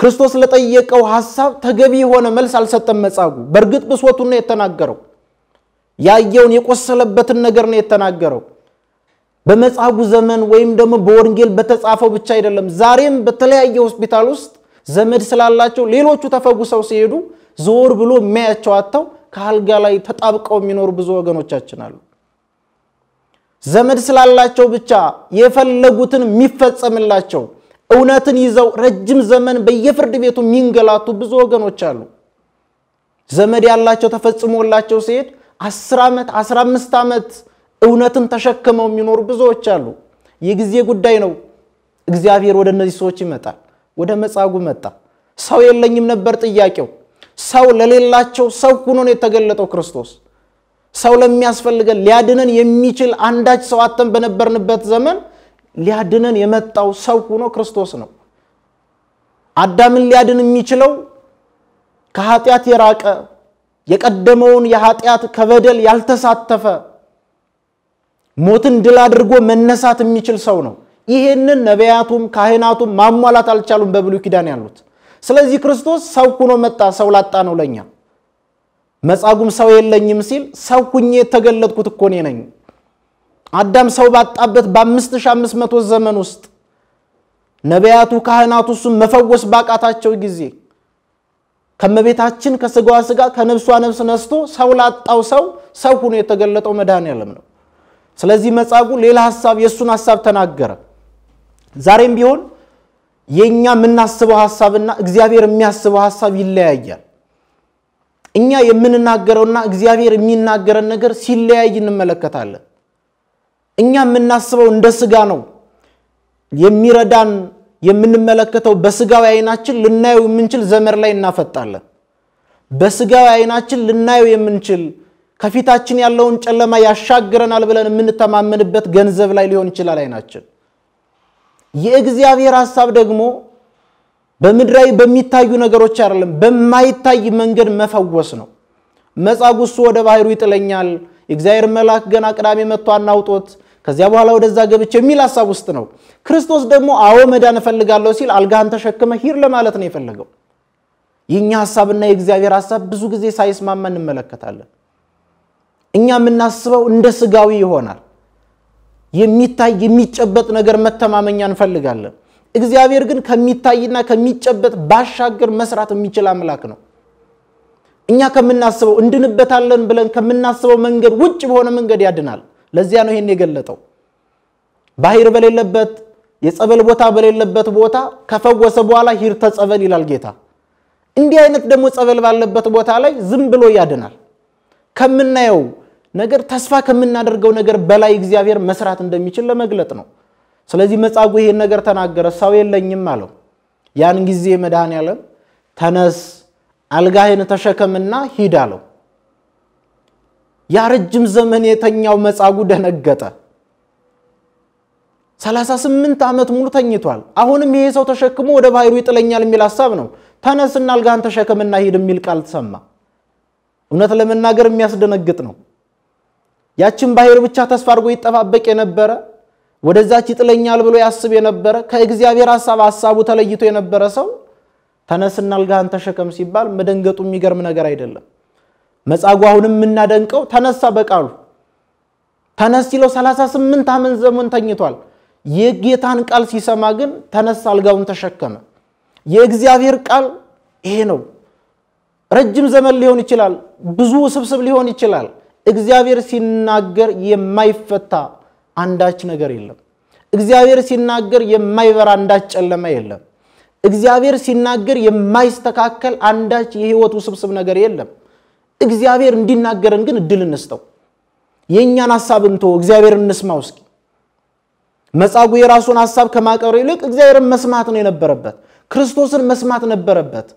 Speaker 1: ክርስቶስ ለጠየቀው ሀሳብ ተገቢ የሆነ መልስ አልሰጠም መጻጉዕ። በእርግጥ ብሶቱን ነው የተናገረው። ያየውን የቆሰለበትን ነገር ነው የተናገረው። በመጻጉ ዘመን ወይም ደግሞ በወንጌል በተጻፈው ብቻ አይደለም። ዛሬም በተለያየ ሆስፒታል ውስጥ ዘመድ ስላላቸው ሌሎቹ ተፈውሰው ሲሄዱ ዞር ብሎ የሚያያቸው አጥተው ከአልጋ ላይ ተጣብቀው የሚኖሩ ብዙ ወገኖቻችን አሉ። ዘመድ ስላላቸው ብቻ የፈለጉትን የሚፈጸምላቸው እውነትን ይዘው ረጅም ዘመን በየፍርድ ቤቱ የሚንገላቱ ብዙ ወገኖች አሉ። ዘመድ ያላቸው ተፈጽሞላቸው ሲሄድ አስር ዓመት አምስት ዓመት እውነትን ተሸክመው የሚኖሩ ብዙዎች አሉ። የጊዜ ጉዳይ ነው። እግዚአብሔር ወደ እነዚህ ሰዎች ይመጣል። ወደ መጻጉዕ መጣ። ሰው የለኝም ነበር ጥያቄው። ሰው ለሌላቸው ሰው ሆኖ ነው የተገለጠው ክርስቶስ። ሰው ለሚያስፈልገን ሊያድነን የሚችል አንዳች ሰው አተን በነበርንበት ዘመን ሊያድነን የመጣው ሰው ሆኖ ክርስቶስ ነው። አዳምን ሊያድን የሚችለው ከኃጢአት የራቀ የቀደመውን የኃጢአት ከበደል ያልተሳተፈ ሞትን ድል አድርጎ መነሳት የሚችል ሰው ነው። ይህንን ነቢያቱም ካህናቱም ማሟላት አልቻሉም በብሉይ ኪዳን ያሉት። ስለዚህ ክርስቶስ ሰው ሁኖ መጣ። ሰው ላጣ ነው ለኛ መጻጉም ሰው የለኝም ሲል ሰው ሁኜ የተገለጥኩት እኮ እኔ ነኝ። አዳም ሰው ባጣበት በ5500 ዘመን ውስጥ ነቢያቱ ካህናቱ እሱን መፈወስ ባቃታቸው ጊዜ ከመቤታችን ከስጋዋ ስጋ ከነብሷ ነብስ ነስቶ ሰው ላጣው ሰው ሰው ሆኖ የተገለጠው መድኃኔዓለም ነው። ስለዚህ መጻጉዕ ሌላ ሀሳብ የእሱን ሀሳብ ተናገረ። ዛሬም ቢሆን የእኛ የምናስበው ሀሳብና እግዚአብሔር የሚያስበው ሀሳብ ይለያያል። እኛ የምንናገረውና እግዚአብሔር የሚናገረን ነገር ሲለያይ እንመለከታለን። እኛ የምናስበው እንደ ስጋ ነው የሚረዳን የምንመለከተው በስጋዊ አይናችን ልናየው የምንችል ዘመር ላይ እናፈጣለን። በስጋዊ አይናችን ልናየው የምንችል ከፊታችን ያለውን ጨለማ ያሻግረናል ብለን የምንተማመንበት ገንዘብ ላይ ሊሆን ይችላል አይናችን። የእግዚአብሔር ሐሳብ ደግሞ በምድራዊ በሚታዩ ነገሮች አይደለም፣ በማይታይ መንገድ መፈወስ ነው። መጻጉዕ እሱ ወደ ባህሩ ይጥለኛል፣ የእግዚአብሔር መልአክ ገና ቅዳሜ መጥቶ አናውጦት ከዚያ በኋላ ወደዛ ገብቼ የሚል ሀሳብ ውስጥ ነው። ክርስቶስ ደግሞ አዎ መዳን እፈልጋለሁ ሲል አልጋህን ተሸክመ ሂር ለማለት ነው የፈለገው። የእኛ ሀሳብና የእግዚአብሔር ሀሳብ ብዙ ጊዜ ሳይስማማ እንመለከታለን። እኛ የምናስበው እንደ ስጋዊ ይሆናል። የሚታይ የሚጨበጥ ነገር መተማመኛ እንፈልጋለን። እግዚአብሔር ግን ከሚታይና ከሚጨበጥ ባሻገር መስራት የሚችል አምላክ ነው። እኛ ከምናስበው እንድንበታለን ብለን ከምናስበው መንገድ ውጭ በሆነ መንገድ ያድናል። ለዚያ ነው ይሄን የገለጠው። ባህር በሌለበት የጸበል ቦታ በሌለበት ቦታ ከፈወሰ በኋላ ሂር ተጸበል ይላል ጌታ። እንዲህ አይነት ደግሞ ጸበል ባለበት ቦታ ላይ ዝም ብሎ ያድናል። ከምናየው ነገር ተስፋ ከምናደርገው ነገር በላይ እግዚአብሔር መስራት እንደሚችል ለመግለጥ ነው። ስለዚህ መጻጉዕ ይሄን ነገር ተናገረ። ሰው የለኝም አለው። ያን ጊዜ መድኃኔ ተነስ፣ አልጋህን ተሸከምና ሂድ አለው። ያ ረጅም ዘመን የተኛው መጻጉ ደነገጠ። 38 ዓመት ሙሉ ተኝቷል። አሁንም ይሄ ሰው ተሸክሞ ወደ ባህሩ ይጥለኛል የሚል ሀሳብ ነው። ተነስና አልጋህን ተሸከምና ሂድ የሚል ቃል ተሰማ። እውነት ለመናገር የሚያስደነግጥ ነው። ያችን ባህር ብቻ ተስፋ አድርጎ ይጠባበቅ የነበረ ወደዛች ይጥለኛል ብሎ ያስብ የነበረ ከእግዚአብሔር ሀሳብ ሀሳቡ ተለይቶ የነበረ ሰው ተነስና አልጋህን ተሸከም ሲባል መደንገጡ የሚገርም ነገር አይደለም። መጻጉ አሁንም የምናደንቀው ተነሳ በቃሉ ተነስ ሲለው 38 ዓመት ዘመን ተኝቷል። የጌታን ቃል ሲሰማ ግን ተነሳ፣ አልጋውን ተሸከመ። የእግዚአብሔር ቃል ይሄ ነው። ረጅም ዘመን ሊሆን ይችላል፣ ብዙ ስብስብ ሊሆን ይችላል። እግዚአብሔር ሲናገር የማይፈታ አንዳች ነገር የለም። እግዚአብሔር ሲናገር የማይበራ አንዳች ጨለማ የለም። እግዚአብሔር ሲናገር የማይስተካከል አንዳች የህይወት ውስብስብ ነገር የለም። እግዚአብሔር እንዲናገረን ግን እድል እንስጠው። የእኛን ሀሳብ እንቶ እግዚአብሔር እንስማው እስኪ። መጻጉ የራሱን ሀሳብ ከማቀር ይልቅ እግዚአብሔርን መስማት ነው የነበረበት። ክርስቶስን መስማት ነበረበት።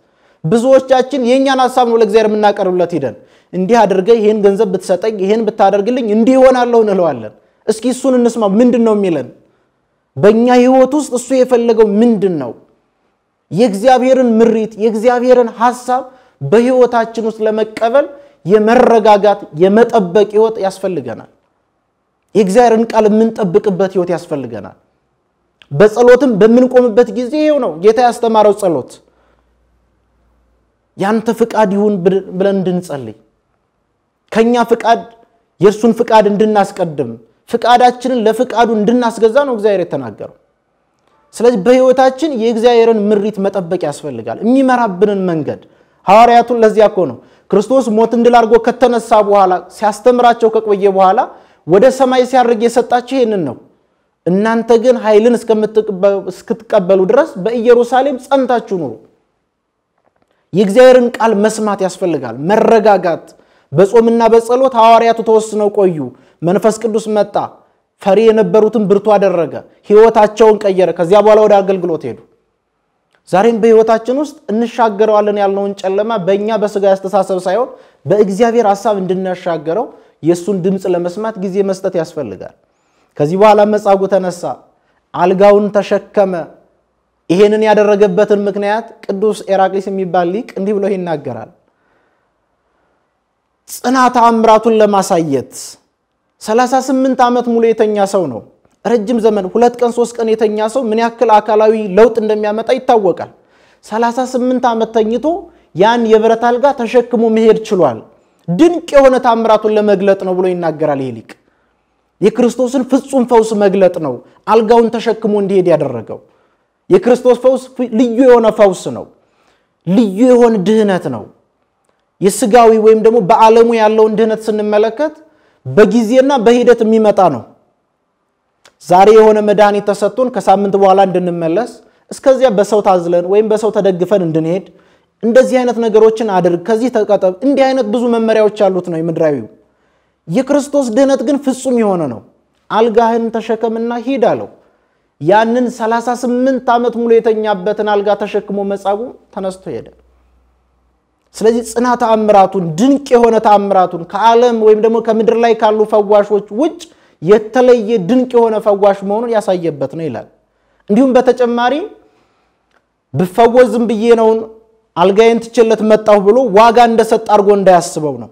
Speaker 1: ብዙዎቻችን የእኛን ሀሳብ ነው ለእግዚአብሔር የምናቀርብለት ሂደን እንዲህ አድርገ ይህን ገንዘብ ብትሰጠኝ፣ ይህን ብታደርግልኝ እንዲህ ይሆናለሁ እንለዋለን። እስኪ እሱን እንስማው ምንድን ነው የሚለን? በእኛ ህይወት ውስጥ እሱ የፈለገው ምንድን ነው? የእግዚአብሔርን ምሪት የእግዚአብሔርን ሀሳብ በህይወታችን ውስጥ ለመቀበል የመረጋጋት የመጠበቅ ህይወት ያስፈልገናል። የእግዚአብሔርን ቃል የምንጠብቅበት ህይወት ያስፈልገናል። በጸሎትም በምንቆምበት ጊዜ ይሄው ነው ጌታ ያስተማረው ጸሎት። ያንተ ፍቃድ ይሁን ብለን እንድንጸልይ ከኛ ፍቃድ የእርሱን ፍቃድ እንድናስቀድም ፍቃዳችንን ለፍቃዱ እንድናስገዛ ነው እግዚአብሔር የተናገረው። ስለዚህ በህይወታችን የእግዚአብሔርን ምሪት መጠበቅ ያስፈልጋል። የሚመራብንን መንገድ ሐዋርያቱን ለዚያ እኮ ነው ክርስቶስ ሞትን ድል አድርጎ ከተነሳ በኋላ ሲያስተምራቸው ከቆየ በኋላ ወደ ሰማይ ሲያርግ የሰጣቸው ይህንን ነው። እናንተ ግን ኃይልን እስክትቀበሉ ድረስ በኢየሩሳሌም ጸንታችሁ ኑሩ። የእግዚአብሔርን ቃል መስማት ያስፈልጋል። መረጋጋት። በጾምና በጸሎት ሐዋርያቱ ተወስነው ቆዩ። መንፈስ ቅዱስ መጣ። ፈሪ የነበሩትን ብርቱ አደረገ። ህይወታቸውን ቀየረ። ከዚያ በኋላ ወደ አገልግሎት ሄዱ። ዛሬም በህይወታችን ውስጥ እንሻገረዋለን ያልነውን ጨለማ በእኛ በስጋ አስተሳሰብ ሳይሆን በእግዚአብሔር ሀሳብ እንድናሻገረው የእሱን ድምፅ ለመስማት ጊዜ መስጠት ያስፈልጋል። ከዚህ በኋላ መጻጉ ተነሳ፣ አልጋውን ተሸከመ። ይሄንን ያደረገበትን ምክንያት ቅዱስ ኤራቅሊስ የሚባል ሊቅ እንዲህ ብሎ ይናገራል። ጽናት አምራቱን ለማሳየት 38 ዓመት ሙሉ የተኛ ሰው ነው። ረጅም ዘመን ሁለት ቀን ሶስት ቀን የተኛ ሰው ምን ያክል አካላዊ ለውጥ እንደሚያመጣ ይታወቃል። 38 ዓመት ተኝቶ ያን የብረት አልጋ ተሸክሞ መሄድ ችሏል። ድንቅ የሆነ ታምራቱን ለመግለጥ ነው ብሎ ይናገራል ይሄ ሊቅ። የክርስቶስን ፍጹም ፈውስ መግለጥ ነው አልጋውን ተሸክሞ እንዲሄድ ያደረገው። የክርስቶስ ፈውስ ልዩ የሆነ ፈውስ ነው። ልዩ የሆነ ድህነት ነው። የስጋዊ ወይም ደግሞ በዓለሙ ያለውን ድህነት ስንመለከት በጊዜና በሂደት የሚመጣ ነው። ዛሬ የሆነ መድኃኒት ተሰጥቶን ከሳምንት በኋላ እንድንመለስ እስከዚያ በሰው ታዝለን ወይም በሰው ተደግፈን እንድንሄድ እንደዚህ አይነት ነገሮችን አድርግ፣ ከዚህ ተቀጠብ፣ እንዲህ አይነት ብዙ መመሪያዎች ያሉት ነው የምድራዊው። የክርስቶስ ድህነት ግን ፍጹም የሆነ ነው። አልጋህን ተሸከምና ሂድ አለው። ያንን 38 ዓመት ሙሉ የተኛበትን አልጋ ተሸክሞ መጻጉዕ ተነስቶ ሄደ። ስለዚህ ጽና ተአምራቱን ድንቅ የሆነ ተአምራቱን ከዓለም ወይም ደግሞ ከምድር ላይ ካሉ ፈዋሾች ውጭ የተለየ ድንቅ የሆነ ፈዋሽ መሆኑን ያሳየበት ነው ይላል። እንዲሁም በተጨማሪ ብፈወዝም ብዬ ነውን አልጋዬን ትችለት መጣሁ ብሎ ዋጋ እንደሰጥ አድርጎ እንዳያስበው ነው።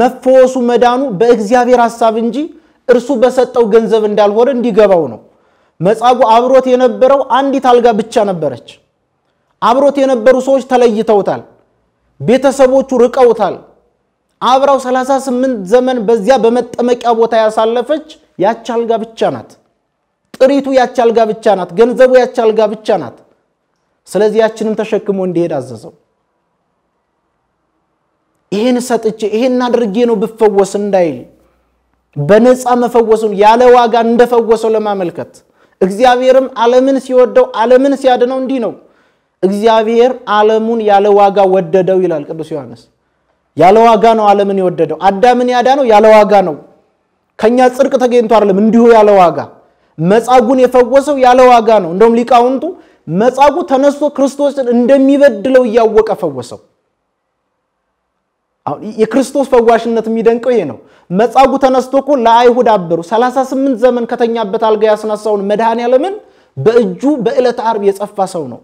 Speaker 1: መፈወሱ መዳኑ በእግዚአብሔር ሐሳብ እንጂ እርሱ በሰጠው ገንዘብ እንዳልሆነ እንዲገባው ነው። መጻጉ አብሮት የነበረው አንዲት አልጋ ብቻ ነበረች። አብሮት የነበሩ ሰዎች ተለይተውታል። ቤተሰቦቹ ርቀውታል። አብራው 38 ዘመን በዚያ በመጠመቂያ ቦታ ያሳለፈች ያች አልጋ ብቻ ናት። ጥሪቱ ያች አልጋ ብቻ ናት። ገንዘቡ ያች አልጋ ብቻ ናት። ስለዚህ ያችንም ተሸክሞ እንዲሄድ አዘዘው። ይህን ሰጥቼ ይህን አድርጌ ነው ብፈወስ እንዳይል በነፃ መፈወሱን ያለ ዋጋ እንደፈወሰው ለማመልከት እግዚአብሔርም ዓለምን ሲወደው ዓለምን ሲያድነው እንዲህ ነው። እግዚአብሔር ዓለሙን ያለ ዋጋ ወደደው ይላል ቅዱስ ዮሐንስ። ያለ ዋጋ ነው ዓለምን የወደደው። አዳምን ያዳነው ያለ ዋጋ ነው። ከኛ ጽድቅ ተገኝቶ አይደለም እንዲሁ ያለ ዋጋ። መጻጉን የፈወሰው ያለ ዋጋ ነው። እንደውም ሊቃውንቱ መጻጉ ተነስቶ ክርስቶስን እንደሚበድለው እያወቀ ፈወሰው። የክርስቶስ ፈዋሽነት የሚደንቀው ይሄ ነው። መጻጉ ተነስቶ እኮ ለአይሁድ አበሩ 38 ዘመን ከተኛበት አልጋ ያስነሳውን መድኃኔ ያለምን በእጁ በዕለት ዓርብ የጸፋ ሰው ነው።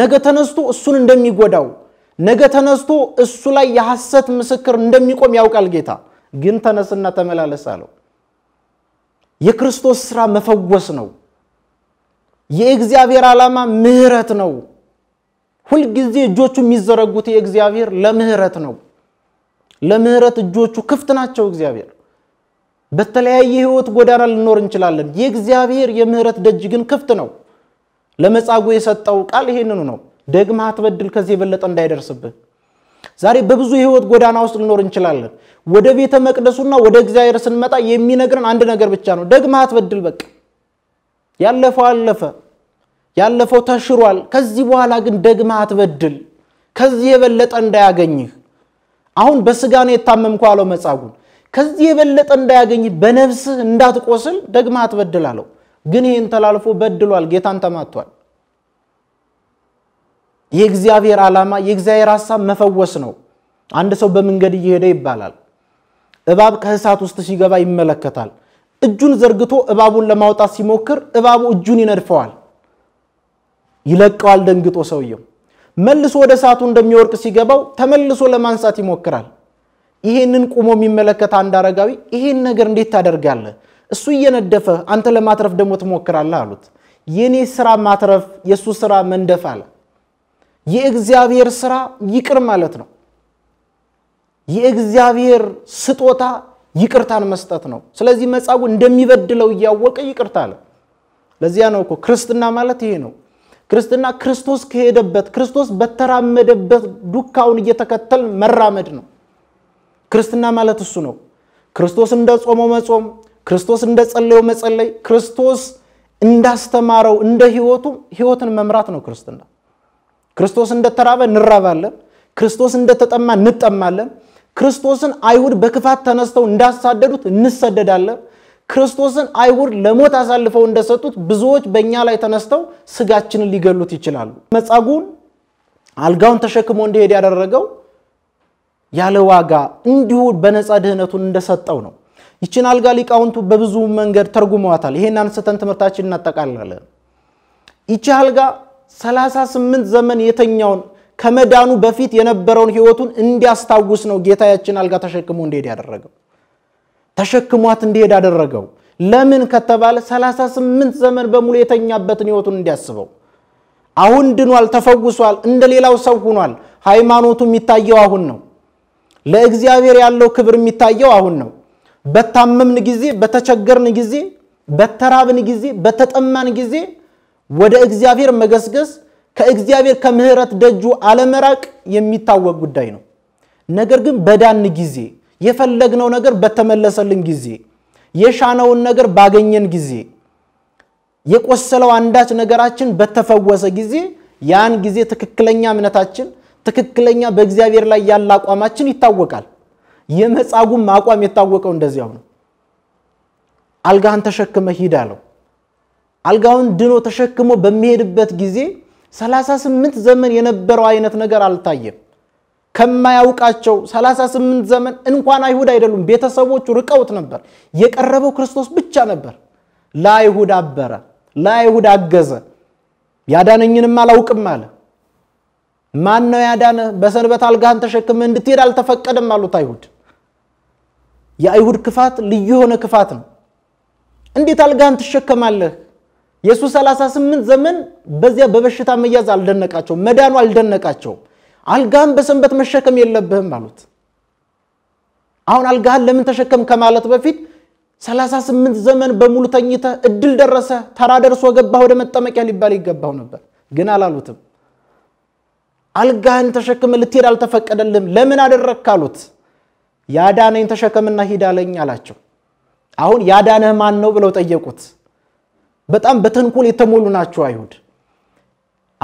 Speaker 1: ነገ ተነስቶ እሱን እንደሚጎዳው ነገ ተነስቶ እሱ ላይ የሐሰት ምስክር እንደሚቆም ያውቃል ጌታ። ግን ተነስና ተመላለስ አለው። የክርስቶስ ሥራ መፈወስ ነው። የእግዚአብሔር ዓላማ ምህረት ነው። ሁልጊዜ እጆቹ የሚዘረጉት የእግዚአብሔር ለምህረት ነው። ለምህረት እጆቹ ክፍት ናቸው። እግዚአብሔር በተለያየ ህይወት ጎዳና ልኖር እንችላለን። የእግዚአብሔር የምህረት ደጅ ግን ክፍት ነው። ለመጻጉዕ የሰጠው ቃል ይህንኑ ነው። ደግማ አትበድል፣ ከዚህ የበለጠ እንዳይደርስብህ። ዛሬ በብዙ የህይወት ጎዳና ውስጥ ልኖር እንችላለን። ወደ ቤተ መቅደሱና ወደ እግዚአብሔር ስንመጣ የሚነግረን አንድ ነገር ብቻ ነው፣ ደግማ አትበድል። በቃ ያለፈው አለፈ፣ ያለፈው ተሽሯል። ከዚህ በኋላ ግን ደግማ አትበድል፣ ከዚህ የበለጠ እንዳያገኝህ። አሁን በስጋ ነው የታመምኩ አለው መጻጉዕን። ከዚህ የበለጠ እንዳያገኝህ በነፍስህ እንዳትቆስል ደግማ አትበድል አለው። ግን ይህን ተላልፎ በድሏል፣ ጌታን ተማቷል። የእግዚአብሔር ዓላማ የእግዚአብሔር ሀሳብ መፈወስ ነው። አንድ ሰው በመንገድ እየሄደ ይባላል። እባብ ከእሳት ውስጥ ሲገባ ይመለከታል። እጁን ዘርግቶ እባቡን ለማውጣት ሲሞክር እባቡ እጁን ይነድፈዋል፣ ይለቀዋል ደንግጦ ሰውየው። መልሶ ወደ እሳቱ እንደሚወርቅ ሲገባው ተመልሶ ለማንሳት ይሞክራል። ይሄንን ቁሞ የሚመለከት አንድ አረጋዊ ይሄን ነገር እንዴት ታደርጋለህ? እሱ እየነደፈ አንተ ለማትረፍ ደግሞ ትሞክራለህ አሉት። የኔ ስራ ማትረፍ፣ የእሱ ስራ መንደፍ አለ። የእግዚአብሔር ስራ ይቅር ማለት ነው። የእግዚአብሔር ስጦታ ይቅርታን መስጠት ነው። ስለዚህ መጻጉዕ እንደሚበድለው እያወቀ ይቅርታ አለ። ለዚያ ነው እኮ ክርስትና ማለት ይሄ ነው። ክርስትና ክርስቶስ ከሄደበት ክርስቶስ በተራመደበት ዱካውን እየተከተል መራመድ ነው። ክርስትና ማለት እሱ ነው። ክርስቶስ እንደ ጾመው መጾም፣ ክርስቶስ እንደ ጸለየው መጸለይ፣ ክርስቶስ እንዳስተማረው እንደ ህይወቱ ህይወትን መምራት ነው ክርስትና። ክርስቶስ እንደተራበ እንራባለን፣ ክርስቶስ እንደተጠማ እንጠማለን፣ ክርስቶስን አይሁድ በክፋት ተነስተው እንዳሳደዱት እንሰደዳለን፣ ክርስቶስን አይሁድ ለሞት አሳልፈው እንደሰጡት ብዙዎች በእኛ ላይ ተነስተው ስጋችንን ሊገሉት ይችላሉ። መጻጉዕን አልጋውን ተሸክሞ እንዲሄድ ያደረገው ያለ ዋጋ እንዲሁ በነፃ ድህነቱን እንደሰጠው ነው። ይችን አልጋ ሊቃውንቱ በብዙ መንገድ ተርጉመዋታል። ይሄን አንስተን ትምህርታችን እናጠቃልላለን። ይቺ አልጋ 38 ዘመን የተኛውን ከመዳኑ በፊት የነበረውን ህይወቱን እንዲያስታውስ ነው ጌታ አልጋ ተሸክሞ እንዲሄድ ያደረገው። ተሸክሟት እንዲሄድ አደረገው። ለምን ከተባለ 38 ዘመን በሙሉ የተኛበትን ህይወቱን እንዲያስበው። አሁን ድኗል፣ ተፈውሷል፣ እንደ ሌላው ሰው ሆኗል። ሃይማኖቱ የሚታየው አሁን ነው። ለእግዚአብሔር ያለው ክብር የሚታየው አሁን ነው። በታመምን ጊዜ፣ በተቸገርን ጊዜ፣ በተራብን ጊዜ፣ በተጠማን ጊዜ ወደ እግዚአብሔር መገስገስ ከእግዚአብሔር ከምህረት ደጁ አለመራቅ የሚታወቅ ጉዳይ ነው። ነገር ግን በዳን ጊዜ የፈለግነው ነገር በተመለሰልን ጊዜ የሻነውን ነገር ባገኘን ጊዜ የቆሰለው አንዳች ነገራችን በተፈወሰ ጊዜ ያን ጊዜ ትክክለኛ እምነታችን ትክክለኛ በእግዚአብሔር ላይ ያለ አቋማችን ይታወቃል። የመጻጉም አቋም የታወቀው እንደዚያው ነው። አልጋህን ተሸክመ ሂድ አለው። አልጋውን ድኖ ተሸክሞ በሚሄድበት ጊዜ 38 ዘመን የነበረው አይነት ነገር አልታየም። ከማያውቃቸው 38 ዘመን እንኳን አይሁድ አይደሉም፣ ቤተሰቦቹ ርቀውት ነበር። የቀረበው ክርስቶስ ብቻ ነበር። ለአይሁድ አበረ፣ ለአይሁድ አገዘ። ያዳነኝንም አላውቅም አለ። ማን ነው ያዳነ? በሰንበት አልጋህን ተሸክመ እንድትሄድ አልተፈቀደም አሉት አይሁድ። የአይሁድ ክፋት ልዩ የሆነ ክፋት ነው። እንዴት አልጋህን ትሸከማለህ? የእሱ 38 ዘመን በዚያ በበሽታ መያዝ አልደነቃቸው፣ መዳኑ አልደነቃቸው። አልጋህን በሰንበት መሸከም የለብህም አሉት። አሁን አልጋህን ለምን ተሸከም ከማለት በፊት 38 ዘመን በሙሉ ተኝተ እድል ደረሰ ተራ ደርሶ ገባህ ወደ መጠመቂያ ሊባል ይገባው ነበር፣ ግን አላሉትም። አልጋህን ተሸክመ ልትሄድ አልተፈቀደልም። ለምን አደረግክ አሉት። ያዳነኝ ተሸከምና ሂድ አለኝ አላቸው። አሁን ያዳነህ ማን ነው ብለው ጠየቁት። በጣም በተንኮል የተሞሉ ናቸው አይሁድ።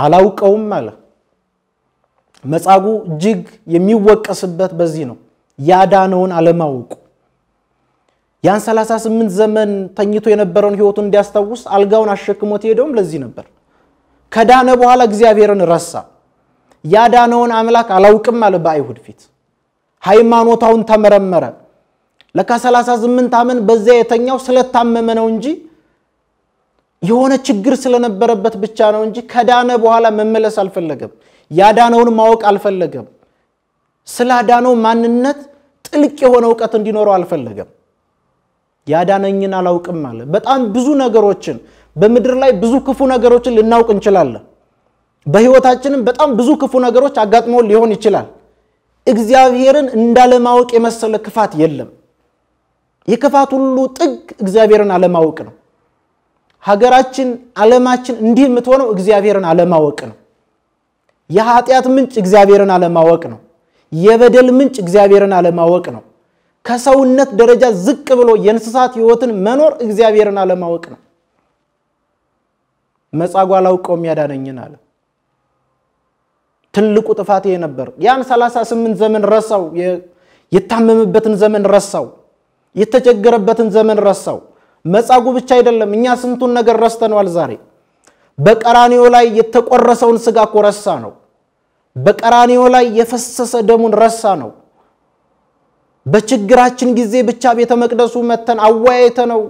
Speaker 1: አላውቀውም አለ። መጻጉ እጅግ የሚወቀስበት በዚህ ነው፣ ያዳነውን አለማወቁ። ያን 38 ዘመን ተኝቶ የነበረውን ህይወቱን እንዲያስታውስ አልጋውን አሸክሞት የሄደውም ለዚህ ነበር። ከዳነ በኋላ እግዚአብሔርን ረሳ። ያዳነውን አምላክ አላውቅም አለ በአይሁድ ፊት። ሃይማኖታውን ተመረመረ። ለካ 38 ዓመት በዚያ የተኛው ስለታመመ ነው እንጂ የሆነ ችግር ስለነበረበት ብቻ ነው እንጂ ከዳነ በኋላ መመለስ አልፈለገም። ያዳነውን ማወቅ አልፈለገም። ስላዳነው ማንነት ጥልቅ የሆነ እውቀት እንዲኖረው አልፈለገም። ያዳነኝን አላውቅም አለ። በጣም ብዙ ነገሮችን በምድር ላይ ብዙ ክፉ ነገሮችን ልናውቅ እንችላለን። በህይወታችንም በጣም ብዙ ክፉ ነገሮች አጋጥሞ ሊሆን ይችላል። እግዚአብሔርን እንዳለማወቅ የመሰለ ክፋት የለም። የክፋት ሁሉ ጥግ እግዚአብሔርን አለማወቅ ነው። ሀገራችን፣ ዓለማችን እንዲህ የምትሆነው እግዚአብሔርን አለማወቅ ነው። የኃጢአት ምንጭ እግዚአብሔርን አለማወቅ ነው። የበደል ምንጭ እግዚአብሔርን አለማወቅ ነው። ከሰውነት ደረጃ ዝቅ ብሎ የእንስሳት ሕይወትን መኖር እግዚአብሔርን አለማወቅ ነው። መጻጓ ላውቀውም ያዳነኝን አለ። ትልቁ ጥፋት ይሄ ነበር። ያን 38 ዘመን ረሳው። የታመመበትን ዘመን ረሳው። የተቸገረበትን ዘመን ረሳው። መጻጉ ብቻ አይደለም። እኛ ስንቱን ነገር ረስተነዋል። ዛሬ በቀራኒዮ ላይ የተቆረሰውን ስጋ እኮ ረሳ ነው። በቀራኒዮ ላይ የፈሰሰ ደሙን ረሳ ነው። በችግራችን ጊዜ ብቻ ቤተ መቅደሱ መተን አወያየተ ነው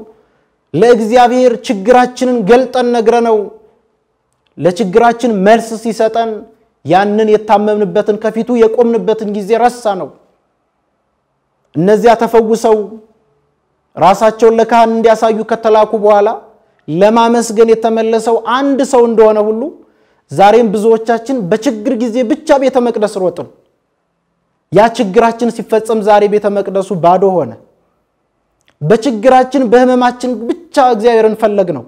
Speaker 1: ለእግዚአብሔር ችግራችንን ገልጠን ነግረ ነው ለችግራችን መልስ ሲሰጠን ያንን የታመምንበትን ከፊቱ የቆምንበትን ጊዜ ረሳ ነው። እነዚያ ተፈውሰው ራሳቸውን ለካህን እንዲያሳዩ ከተላኩ በኋላ ለማመስገን የተመለሰው አንድ ሰው እንደሆነ ሁሉ ዛሬም ብዙዎቻችን በችግር ጊዜ ብቻ ቤተ መቅደስ ሮጥን። ያ ችግራችን ሲፈጸም ዛሬ ቤተ መቅደሱ ባዶ ሆነ። በችግራችን በህመማችን ብቻ እግዚአብሔርን ፈለግ ነው።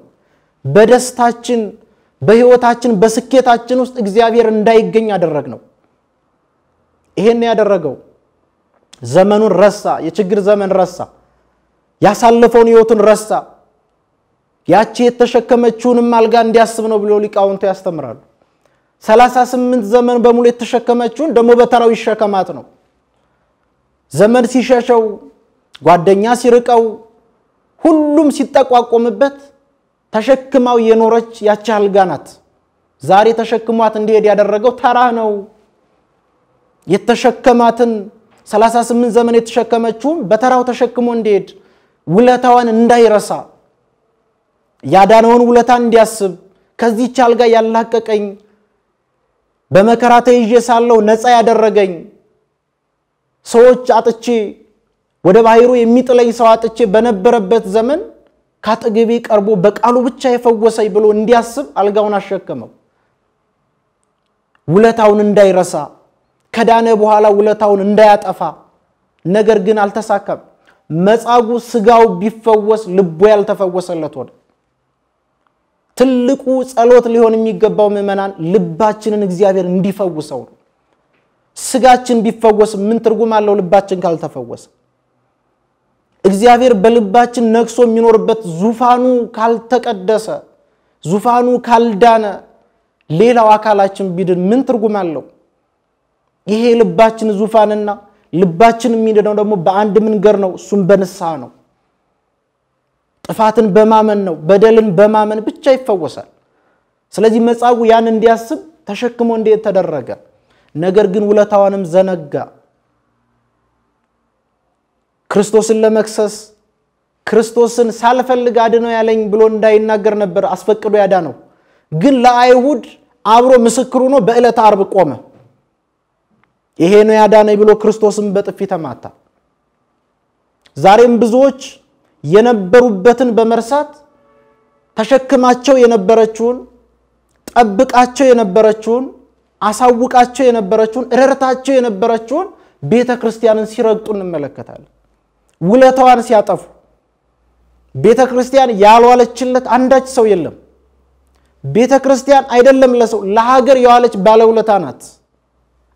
Speaker 1: በደስታችን በህይወታችን በስኬታችን ውስጥ እግዚአብሔር እንዳይገኝ አደረግ ነው። ይሄን ያደረገው ዘመኑን ረሳ፣ የችግር ዘመን ረሳ። ያሳለፈውን ህይወቱን ረሳ። ያቺ የተሸከመችውንም አልጋ እንዲያስብ ነው ብሎ ሊቃውንቱ ያስተምራሉ። ሰላሳ ዘመን በሙሉ የተሸከመችውን ደግሞ በተራው ይሸከማት ነው። ዘመን ሲሸሸው፣ ጓደኛ ሲርቀው፣ ሁሉም ሲጠቋቆምበት ተሸክማው የኖረች ያቺ አልጋ ናት። ዛሬ ተሸክሟት እንዲሄድ ያደረገው ተራ ነው። የተሸከማትን 38 ዘመን የተሸከመችውን በተራው ተሸክሞ እንዲሄድ ውለታዋን እንዳይረሳ ያዳነውን ውለታ እንዲያስብ ከዚህች አልጋ ያላቀቀኝ በመከራ ተይዤ ነፃ ያደረገኝ ሰዎች አጥቼ ወደ ባህሩ የሚጥለኝ ሰው አጥቼ በነበረበት ዘመን ከአጠገቤ ቀርቦ በቃሉ ብቻ የፈወሰኝ ብሎ እንዲያስብ አልጋውን አሸከመው። ውለታውን እንዳይረሳ ከዳነ በኋላ ውለታውን እንዳያጠፋ። ነገር ግን አልተሳካም። መጻጉ ስጋው ቢፈወስ ልቡ ያልተፈወሰለት ሆነ። ትልቁ ጸሎት ሊሆን የሚገባው ምዕመናን ልባችንን እግዚአብሔር እንዲፈውሰው ነው። ስጋችን ቢፈወስ ምን ትርጉም አለው? ልባችን ካልተፈወሰ እግዚአብሔር በልባችን ነግሶ የሚኖርበት ዙፋኑ ካልተቀደሰ፣ ዙፋኑ ካልዳነ፣ ሌላው አካላችን ቢድን ምን ትርጉም አለው? ይሄ ልባችን ዙፋንና ልባችን የሚድነው ደግሞ በአንድ ምንገር ነው፣ እሱም በንስሐ ነው። ጥፋትን በማመን ነው፣ በደልን በማመን ብቻ ይፈወሳል። ስለዚህ መጻጉ ያን እንዲያስብ ተሸክሞ እንዴት ተደረገ። ነገር ግን ውለታዋንም ዘነጋ። ክርስቶስን ለመክሰስ ክርስቶስን ሳልፈልግ አድነው ያለኝ ብሎ እንዳይናገር ነበር አስፈቅዶ ያዳ ነው። ግን ለአይሁድ አብሮ ምስክር ሆኖ በዕለተ ዓርብ ቆመ። ይሄ ነው ያዳነኝ ብሎ ክርስቶስን በጥፊ ተማታ። ዛሬም ብዙዎች የነበሩበትን በመርሳት ተሸክማቸው የነበረችውን ጠብቃቸው የነበረችውን አሳውቃቸው የነበረችውን እረርታቸው የነበረችውን ቤተ ክርስቲያንን ሲረግጡ እንመለከታለን። ውለታዋን ሲያጠፉ ቤተ ክርስቲያን ያልዋለችለት አንዳች ሰው የለም። ቤተ ክርስቲያን አይደለም ለሰው ለሀገር የዋለች ባለውለታ ናት።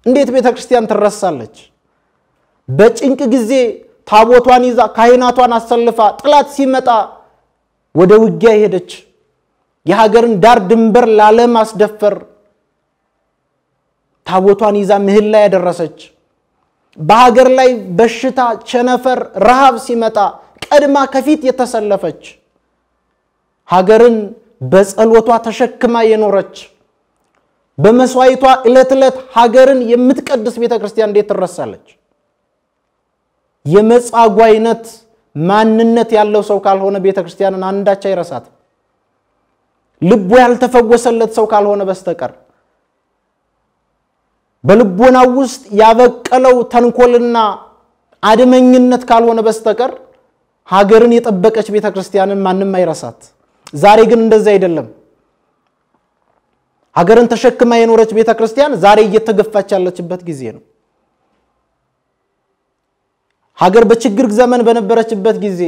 Speaker 1: እንዴት ቤተ ክርስቲያን ትረሳለች? በጭንቅ ጊዜ ታቦቷን ይዛ ካህናቷን አሰልፋ ጥላት ሲመጣ ወደ ውጊያ ሄደች። የሀገርን ዳር ድንበር ላለማስደፈር ታቦቷን ይዛ ምህል ላይ ያደረሰች። በሀገር ላይ በሽታ፣ ቸነፈር፣ ረሃብ ሲመጣ ቀድማ ከፊት የተሰለፈች ሀገርን በጸሎቷ ተሸክማ የኖረች በመስዋዕቷ ዕለት ዕለት ሀገርን የምትቀድስ ቤተ ክርስቲያን እንዴት ትረሳለች? የመጻጉ አይነት ማንነት ያለው ሰው ካልሆነ ቤተ ክርስቲያንን አንዳች አይረሳት ልቡ ያልተፈወሰለት ሰው ካልሆነ በስተቀር በልቦና ውስጥ ያበቀለው ተንኮልና አድመኝነት ካልሆነ በስተቀር ሀገርን የጠበቀች ቤተ ክርስቲያንን ማንም አይረሳት። ዛሬ ግን እንደዚህ አይደለም። ሀገርን ተሸክማ የኖረች ቤተ ክርስቲያን ዛሬ እየተገፋች ያለችበት ጊዜ ነው። ሀገር በችግር ዘመን በነበረችበት ጊዜ፣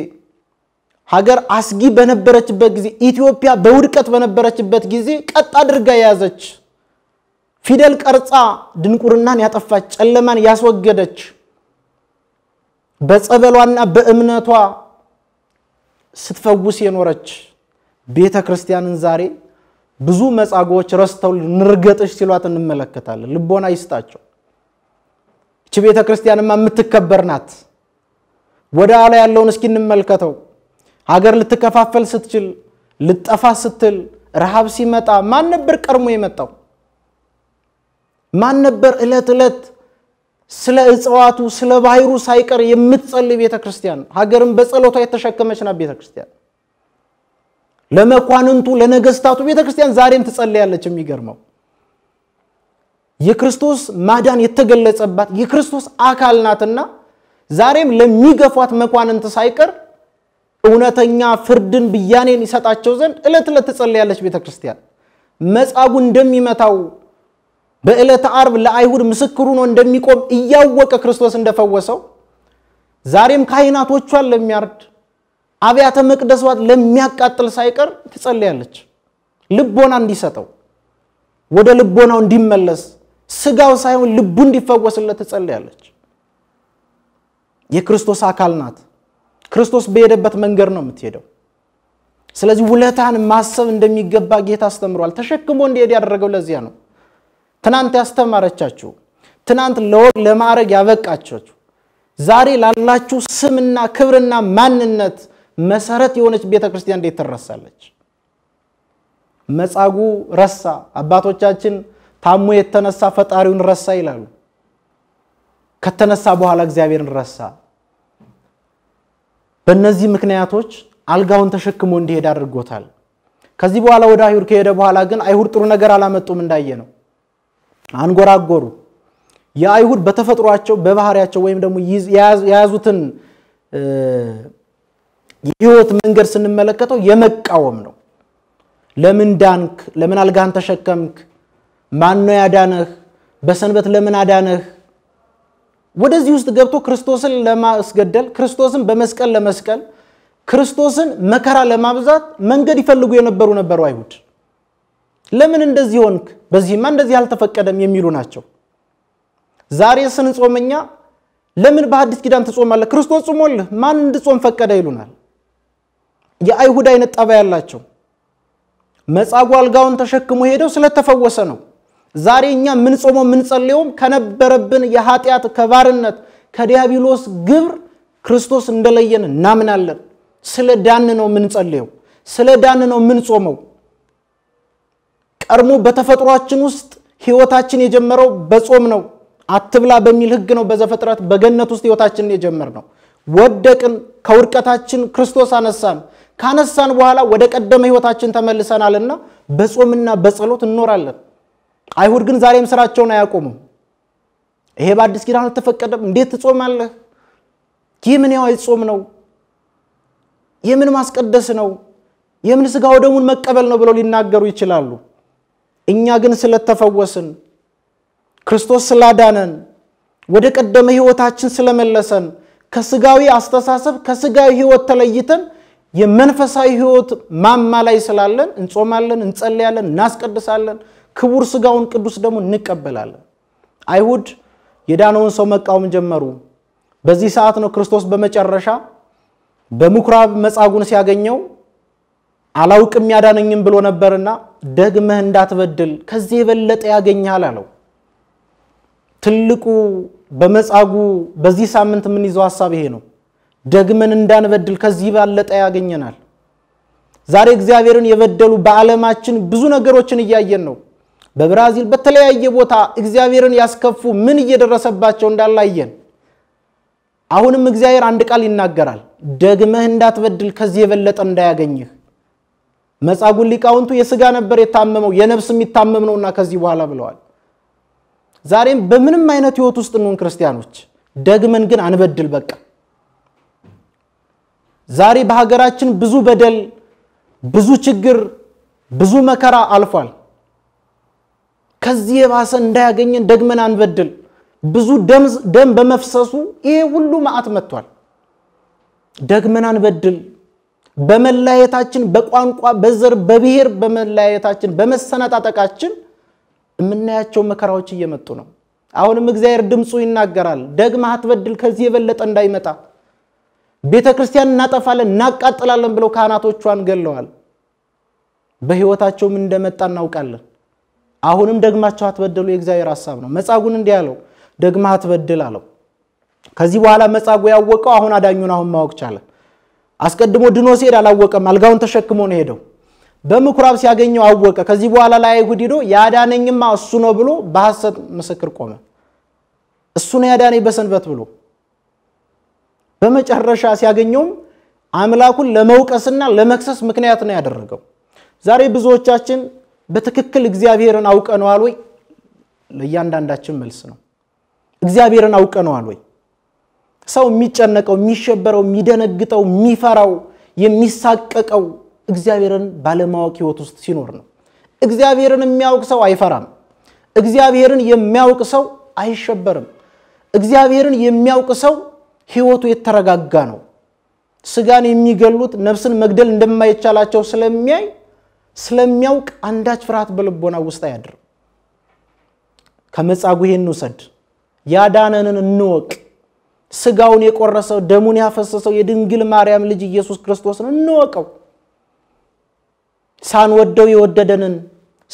Speaker 1: ሀገር አስጊ በነበረችበት ጊዜ፣ ኢትዮጵያ በውድቀት በነበረችበት ጊዜ ቀጥ አድርጋ የያዘች ፊደል ቀርጻ ድንቁርናን ያጠፋች፣ ጨለማን ያስወገደች፣ በጸበሏና በእምነቷ ስትፈውስ የኖረች ቤተ ክርስቲያንን ዛሬ ብዙ መጻጎዎች ረስተው ንርገጥሽ ሲሏት እንመለከታለን። ልቦና ይስጣቸው። እቺ ቤተ ክርስቲያንማ የምትከበር ናት። ወደ አላ ያለውን እስኪ እንመልከተው። ሀገር ልትከፋፈል ስትችል፣ ልጠፋ ስትል፣ ረሃብ ሲመጣ ማን ነበር ቀድሞ የመጣው? ማን ነበር ዕለት ዕለት ስለ እጽዋቱ ስለ ባህሩ ሳይቀር የምትጸልይ ቤተ ክርስቲያን? ሀገርን በጸሎቷ የተሸከመች ናት ቤተ ክርስቲያን። ለመኳንንቱ ለነገስታቱ ቤተ ክርስቲያን ዛሬም ትጸለያለች። የሚገርመው የክርስቶስ ማዳን የተገለጸባት የክርስቶስ አካል ናትና ዛሬም ለሚገፏት መኳንንት ሳይቀር እውነተኛ ፍርድን ብያኔን ይሰጣቸው ዘንድ ዕለት ዕለት ትጸለያለች ቤተ ክርስቲያን። መጻጉ እንደሚመታው በዕለተ አርብ ለአይሁድ ምስክር ነው እንደሚቆም እያወቀ ክርስቶስ እንደፈወሰው ዛሬም ካህናቶቿን ለሚያርድ አብያተ መቅደሷት ለሚያቃጥል ሳይቀር ትጸልያለች። ልቦና እንዲሰጠው ወደ ልቦናው እንዲመለስ ስጋው ሳይሆን ልቡ እንዲፈወስለት ትጸልያለች። የክርስቶስ አካል ናት። ክርስቶስ በሄደበት መንገድ ነው የምትሄደው። ስለዚህ ውለታን ማሰብ እንደሚገባ ጌታ አስተምሯል። ተሸክሞ እንዲሄድ ያደረገው ለዚያ ነው። ትናንት ያስተማረቻችሁ፣ ትናንት ለወግ ለማዕረግ ያበቃቻችሁ፣ ዛሬ ላላችሁ ስምና ክብርና ማንነት መሰረት የሆነች ቤተ ክርስቲያን እንዴት ትረሳለች? መጻጉ ረሳ። አባቶቻችን ታሞ የተነሳ ፈጣሪውን ረሳ ይላሉ። ከተነሳ በኋላ እግዚአብሔርን ረሳ። በእነዚህ ምክንያቶች አልጋውን ተሸክሞ እንዲሄድ አድርጎታል። ከዚህ በኋላ ወደ አይሁድ ከሄደ በኋላ ግን አይሁድ ጥሩ ነገር አላመጡም እንዳየ ነው። አንጎራጎሩ። የአይሁድ በተፈጥሯቸው በባህሪያቸው ወይም ደግሞ የያዙትን የህይወት መንገድ ስንመለከተው የመቃወም ነው። ለምን ዳንክ? ለምን አልጋን ተሸከምክ? ማን ነው ያዳነህ? በሰንበት ለምን አዳነህ? ወደዚህ ውስጥ ገብቶ ክርስቶስን ለማስገደል፣ ክርስቶስን በመስቀል ለመስቀል፣ ክርስቶስን መከራ ለማብዛት መንገድ ይፈልጉ የነበሩ ነበሩ አይሁድ። ለምን እንደዚህ ሆንክ? በዚህማ እንደዚህ አልተፈቀደም የሚሉ ናቸው። ዛሬ ስንጾመኛ ለምን በአዲስ ኪዳን ትጾማለህ? ክርስቶስ ጾሞልህ፣ ማን እንድጾም ፈቀደ ይሉናል። የአይሁድ አይነት ጠባይ ያላቸው መጻጉ አልጋውን ተሸክሞ ሄደው ስለተፈወሰ ነው። ዛሬ እኛ ምን ጾሞ ምን ጸልየውም ከነበረብን የኃጢአት ከባርነት ከዲያብሎስ ግብር ክርስቶስ እንደለየን እናምናለን። ስለ ዳን ነው ምንጸልየው፣ ስለ ዳን ነው ምን ጾመው። ቀድሞ በተፈጥሯችን ውስጥ ህይወታችን የጀመረው በጾም ነው። አትብላ በሚል ህግ ነው በዘፍጥረት በገነት ውስጥ ህይወታችንን የጀመርነው። ወደቅን፣ ከውድቀታችን ክርስቶስ አነሳን። ካነሳን በኋላ ወደ ቀደመ ህይወታችን ተመልሰናልና በጾምና በጸሎት እንኖራለን። አይሁድ ግን ዛሬም ስራቸውን አያቆሙም። ይሄ በአዲስ ኪዳን አልተፈቀደም፣ እንዴት ትጾማለህ? ይህ ምን ያዋይ ጾም ነው? የምን ማስቀደስ ነው? የምን ስጋ ደሙን መቀበል ነው ብለው ሊናገሩ ይችላሉ። እኛ ግን ስለተፈወስን፣ ክርስቶስ ስላዳነን፣ ወደ ቀደመ ህይወታችን ስለመለሰን ከስጋዊ አስተሳሰብ ከስጋዊ ህይወት ተለይተን የመንፈሳዊ ህይወት ማማ ላይ ስላለን እንጾማለን፣ እንጸልያለን፣ እናስቀድሳለን። ክቡር ስጋውን ቅዱስ ደግሞ እንቀበላለን። አይሁድ የዳነውን ሰው መቃወም ጀመሩ። በዚህ ሰዓት ነው ክርስቶስ በመጨረሻ በምኩራብ መጻጉን ሲያገኘው አላውቅም ያዳነኝም ብሎ ነበርና ደግመህ እንዳትበድል ከዚህ የበለጠ ያገኛል አለው። ትልቁ በመጻጉ በዚህ ሳምንት የምንይዘው ሀሳብ ይሄ ነው። ደግመን እንዳንበድል ከዚህ ባለጠ ያገኘናል። ዛሬ እግዚአብሔርን የበደሉ በዓለማችን ብዙ ነገሮችን እያየን ነው። በብራዚል በተለያየ ቦታ እግዚአብሔርን ያስከፉ ምን እየደረሰባቸው እንዳላየን። አሁንም እግዚአብሔር አንድ ቃል ይናገራል፣ ደግመህ እንዳትበድል ከዚህ የበለጠ እንዳያገኝህ። መጻጉዕ ሊቃውንቱ የስጋ ነበር የታመመው የነፍስ የሚታመም ነውና ከዚህ በኋላ ብለዋል። ዛሬም በምንም አይነት ህይወት ውስጥ እንሆን ክርስቲያኖች ደግመን ግን አንበድል በቃ ዛሬ በሀገራችን ብዙ በደል፣ ብዙ ችግር፣ ብዙ መከራ አልፏል። ከዚህ የባሰ እንዳያገኘን ደግመን አንበድል። ብዙ ደም በመፍሰሱ ይሄ ሁሉ መዓት መጥቷል። ደግመን አንበድል። በመለያየታችን፣ በቋንቋ፣ በዘር፣ በብሔር በመለያየታችን፣ በመሰነጣጠቃችን የምናያቸው መከራዎች እየመጡ ነው። አሁንም እግዚአብሔር ድምፁ ይናገራል። ደግመ አትበድል፣ ከዚህ የበለጠ እንዳይመጣ ቤተ ክርስቲያን እናጠፋለን፣ እናቃጥላለን ብለው ካህናቶቿን ገለዋል። በህይወታቸው እንደመጣ እናውቃለን። አሁንም ደግማቸው አትበደሉ የእግዚአብሔር ሀሳብ ነው። መጻጉን እንዲህ አለው፣ ደግማ አትበድል አለው። ከዚህ በኋላ መጻጉ ያወቀው አሁን አዳኙን አሁን ማወቅ ቻለ። አስቀድሞ ድኖ ሲሄድ አላወቀም። አልጋውን ተሸክሞ ነው ሄደው። በምኩራብ ሲያገኘው አወቀ። ከዚህ በኋላ ለአይሁድ ሂዶ ያዳነኝማ እሱ ነው ብሎ በሐሰት ምስክር ቆመ። እሱ ነው ያዳነኝ በሰንበት ብሎ በመጨረሻ ሲያገኘውም አምላኩን ለመውቀስና ለመክሰስ ምክንያት ነው ያደረገው። ዛሬ ብዙዎቻችን በትክክል እግዚአብሔርን አውቀነዋል ወይ? ለእያንዳንዳችን መልስ ነው። እግዚአብሔርን አውቀነዋል ወይ? ሰው የሚጨነቀው፣ የሚሸበረው፣ የሚደነግጠው፣ የሚፈራው፣ የሚሳቀቀው እግዚአብሔርን ባለማወቅ ህይወት ውስጥ ሲኖር ነው። እግዚአብሔርን የሚያውቅ ሰው አይፈራም። እግዚአብሔርን የሚያውቅ ሰው አይሸበርም። እግዚአብሔርን የሚያውቅ ሰው ህይወቱ የተረጋጋ ነው። ስጋን የሚገሉት ነፍስን መግደል እንደማይቻላቸው ስለሚያይ ስለሚያውቅ አንዳች ፍርሃት በልቦና ውስጥ አያድርም። ከመጻጉዕ እንውሰድ፣ ያዳነንን እንወቅ፣ ስጋውን የቆረሰው ደሙን ያፈሰሰው የድንግል ማርያም ልጅ ኢየሱስ ክርስቶስን እንወቀው። ሳንወደው የወደደንን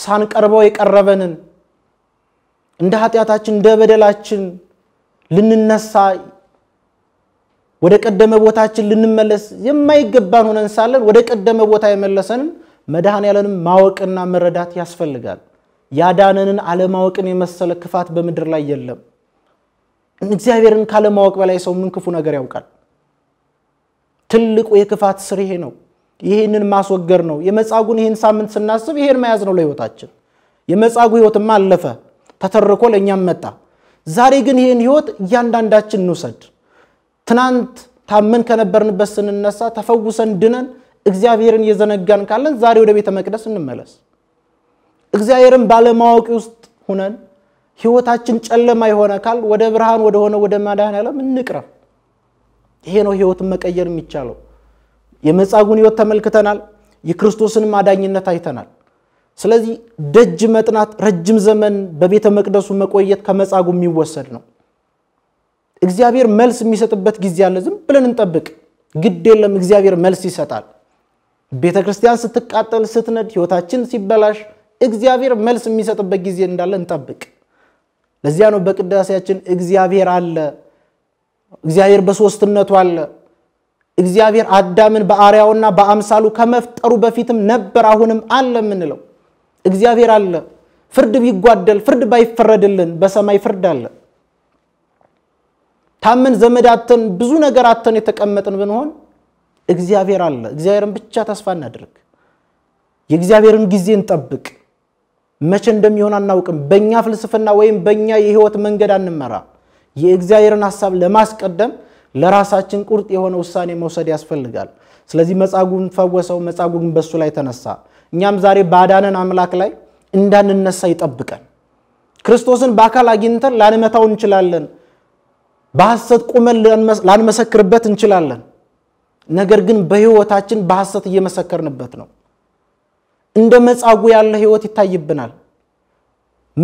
Speaker 1: ሳንቀርበው የቀረበንን እንደ ኃጢአታችን እንደ በደላችን ልንነሳ ወደ ቀደመ ቦታችን ልንመለስ የማይገባን ሆነን ሳለን ወደ ቀደመ ቦታ የመለሰንም መድኃኔ ያለንም ማወቅና መረዳት ያስፈልጋል። ያዳነንን አለማወቅን የመሰለ ክፋት በምድር ላይ የለም። እግዚአብሔርን ካለማወቅ በላይ ሰው ምን ክፉ ነገር ያውቃል? ትልቁ የክፋት ስር ይሄ ነው። ይህንን ማስወገድ ነው። የመጻጉን ይህን ሳምንት ስናስብ ይሄን መያዝ ነው ለህይወታችን። የመጻጉ ህይወትማ አለፈ፣ ተተርኮ ለእኛም መጣ። ዛሬ ግን ይህን ህይወት እያንዳንዳችን እንውሰድ። ትናንት ታመን ከነበርንበት ስንነሳ ተፈውሰን ድነን እግዚአብሔርን እየዘነጋን ካለን ዛሬ ወደ ቤተ መቅደስ እንመለስ። እግዚአብሔርን ባለማወቂ ውስጥ ሁነን ህይወታችን ጨለማ የሆነ ካል ወደ ብርሃን ወደሆነ ወደ መድኃኔዓለም እንቅረብ። ይሄ ነው ህይወትን መቀየር የሚቻለው። የመጻጉን ህይወት ተመልክተናል። የክርስቶስን ማዳኝነት አይተናል። ስለዚህ ደጅ መጥናት፣ ረጅም ዘመን በቤተ መቅደሱ መቆየት ከመጻጉ የሚወሰድ ነው። እግዚአብሔር መልስ የሚሰጥበት ጊዜ አለ። ዝም ብለን እንጠብቅ፣ ግድ የለም። እግዚአብሔር መልስ ይሰጣል። ቤተ ክርስቲያን ስትቃጠል፣ ስትነድ፣ ህይወታችን ሲበላሽ እግዚአብሔር መልስ የሚሰጥበት ጊዜ እንዳለ እንጠብቅ። ለዚያ ነው በቅዳሴያችን እግዚአብሔር አለ፣ እግዚአብሔር በሶስትነቱ አለ፣ እግዚአብሔር አዳምን በአርያውና በአምሳሉ ከመፍጠሩ በፊትም ነበር አሁንም አለ የምንለው። እግዚአብሔር አለ። ፍርድ ቢጓደል ፍርድ ባይፈረድልን በሰማይ ፍርድ አለ። ታመን ዘመዳተን ብዙ ነገር አተን የተቀመጥን ብንሆን እግዚአብሔር አለ። እግዚአብሔርን ብቻ ተስፋ እናድርግ። የእግዚአብሔርን ጊዜ እንጠብቅ። መቼ እንደሚሆን አናውቅም። በእኛ ፍልስፍና ወይም በእኛ የህይወት መንገድ አንመራ። የእግዚአብሔርን ሀሳብ ለማስቀደም ለራሳችን ቁርጥ የሆነ ውሳኔ መውሰድ ያስፈልጋል። ስለዚህ መጻጉዕን ፈወሰው፣ መጻጉዕን በሱ ላይ ተነሳ። እኛም ዛሬ ባዳነን አምላክ ላይ እንዳንነሳ ይጠብቀን። ክርስቶስን በአካል አግኝተን ላንመታው እንችላለን። በሐሰት ቁመን ላንመሰክርበት እንችላለን። ነገር ግን በህይወታችን በሐሰት እየመሰከርንበት ነው። እንደ መጻጉ ያለ ህይወት ይታይብናል።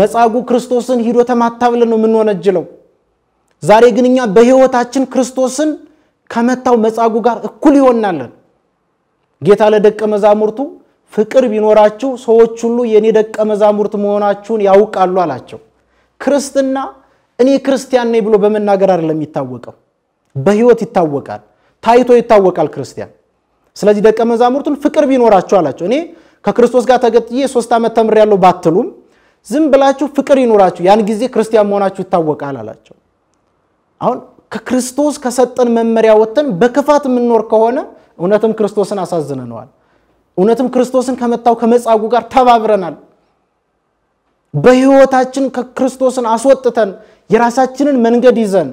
Speaker 1: መጻጉ ክርስቶስን ሂዶ ተማታ ብለን ነው የምንወነጅለው። ዛሬ ግን እኛ በህይወታችን ክርስቶስን ከመታው መጻጉ ጋር እኩል ይሆናለን። ጌታ ለደቀ መዛሙርቱ ፍቅር ቢኖራችሁ ሰዎች ሁሉ የእኔ ደቀ መዛሙርት መሆናችሁን ያውቃሉ አላቸው። ክርስትና እኔ ክርስቲያን ነኝ ብሎ በመናገር አይደለም የሚታወቀው፣ በህይወት ይታወቃል፣ ታይቶ ይታወቃል ክርስቲያን። ስለዚህ ደቀ መዛሙርቱን ፍቅር ቢኖራቸው አላቸው። እኔ ከክርስቶስ ጋር ተገጥዬ ሶስት ዓመት ተምሬያለሁ ባትሉም ዝም ብላችሁ ፍቅር ይኖራችሁ፣ ያን ጊዜ ክርስቲያን መሆናችሁ ይታወቃል አላቸው። አሁን ከክርስቶስ ከሰጠን መመሪያ ወጥተን በክፋት የምንኖር ከሆነ እውነትም ክርስቶስን አሳዝነነዋል። እውነትም ክርስቶስን ከመጣው ከመጻጉ ጋር ተባብረናል። በህይወታችን ከክርስቶስን አስወጥተን የራሳችንን መንገድ ይዘን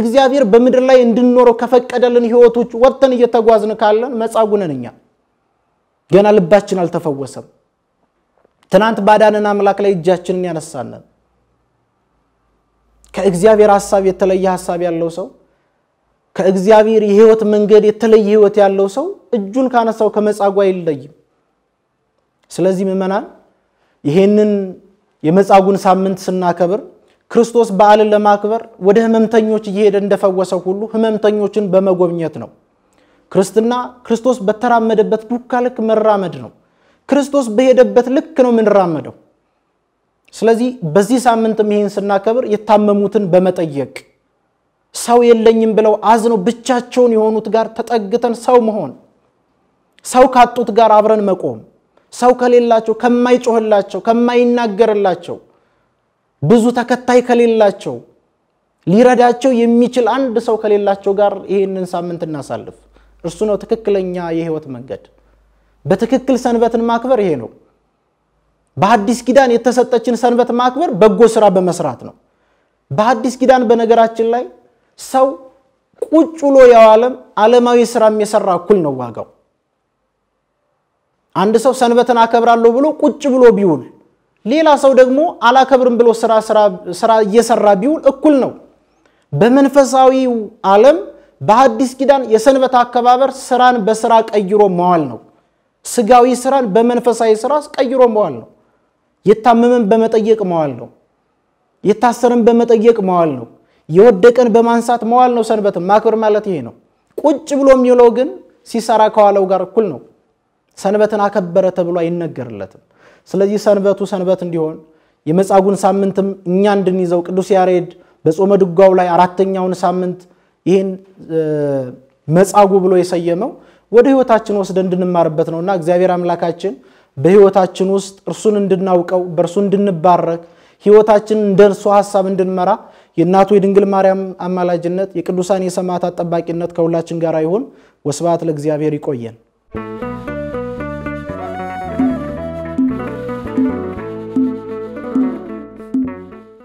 Speaker 1: እግዚአብሔር በምድር ላይ እንድንኖረው ከፈቀደልን ህይወቶች ወጥተን እየተጓዝን ካለን መጻጉነን እኛ ገና ልባችን አልተፈወሰም። ትናንት ባዳንን አምላክ ላይ እጃችንን ያነሳነን ከእግዚአብሔር ሀሳብ የተለየ ሀሳብ ያለው ሰው ከእግዚአብሔር የህይወት መንገድ የተለየ ህይወት ያለው ሰው እጁን ካነሳው ከመጻጉ አይለይም። ስለዚህ ምመናን ይሄንን የመጻጉን ሳምንት ስናከብር ክርስቶስ በዓልን ለማክበር ወደ ህመምተኞች እየሄደ እንደፈወሰው ሁሉ ህመምተኞችን በመጎብኘት ነው። ክርስትና ክርስቶስ በተራመደበት ዱካ ልክ መራመድ ነው። ክርስቶስ በሄደበት ልክ ነው የምንራመደው። ስለዚህ በዚህ ሳምንትም ይህን ስናከብር የታመሙትን በመጠየቅ ሰው የለኝም ብለው አዝነው ብቻቸውን የሆኑት ጋር ተጠግተን ሰው መሆን፣ ሰው ካጡት ጋር አብረን መቆም፣ ሰው ከሌላቸው ከማይጮህላቸው ከማይናገርላቸው ብዙ ተከታይ ከሌላቸው ሊረዳቸው የሚችል አንድ ሰው ከሌላቸው ጋር ይህንን ሳምንት እናሳልፍ። እርሱ ነው ትክክለኛ የህይወት መንገድ። በትክክል ሰንበትን ማክበር ይሄ ነው። በአዲስ ኪዳን የተሰጠችን ሰንበት ማክበር በጎ ስራ በመስራት ነው። በአዲስ ኪዳን በነገራችን ላይ ሰው ቁጭ ብሎ ያዋለም ዓለማዊ ስራ የሰራ እኩል ነው ዋጋው። አንድ ሰው ሰንበትን አከብራለሁ ብሎ ቁጭ ብሎ ቢውል ሌላ ሰው ደግሞ አላከብርም ብሎ ስራ እየሰራ ቢውል እኩል ነው። በመንፈሳዊው ዓለም በአዲስ ኪዳን የሰንበት አከባበር ስራን በስራ ቀይሮ መዋል ነው። ስጋዊ ስራን በመንፈሳዊ ስራ ቀይሮ መዋል ነው። የታመመን በመጠየቅ መዋል ነው። የታሰረን በመጠየቅ መዋል ነው። የወደቀን በማንሳት መዋል ነው። ሰንበትን ማክበር ማለት ይሄ ነው። ቁጭ ብሎ የሚውለው ግን ሲሰራ ከዋለው ጋር እኩል ነው። ሰንበትን አከበረ ተብሎ አይነገርለትም። ስለዚህ ሰንበቱ ሰንበት እንዲሆን የመጻጉን ሳምንትም እኛ እንድንይዘው ቅዱስ ያሬድ በጾመ ድጓው ላይ አራተኛውን ሳምንት ይህን መጻጉ ብሎ የሰየመው ወደ ህይወታችን ወስደ እንድንማርበት ነውና እግዚአብሔር አምላካችን በህይወታችን ውስጥ እርሱን እንድናውቀው በእርሱ እንድንባረክ ህይወታችን እንደ እርሱ ሀሳብ እንድንመራ የእናቱ የድንግል ማርያም አማላጅነት የቅዱሳን የሰማዕታት ጠባቂነት ከሁላችን ጋር ይሁን። ወስብሐት ለእግዚአብሔር። ይቆየን።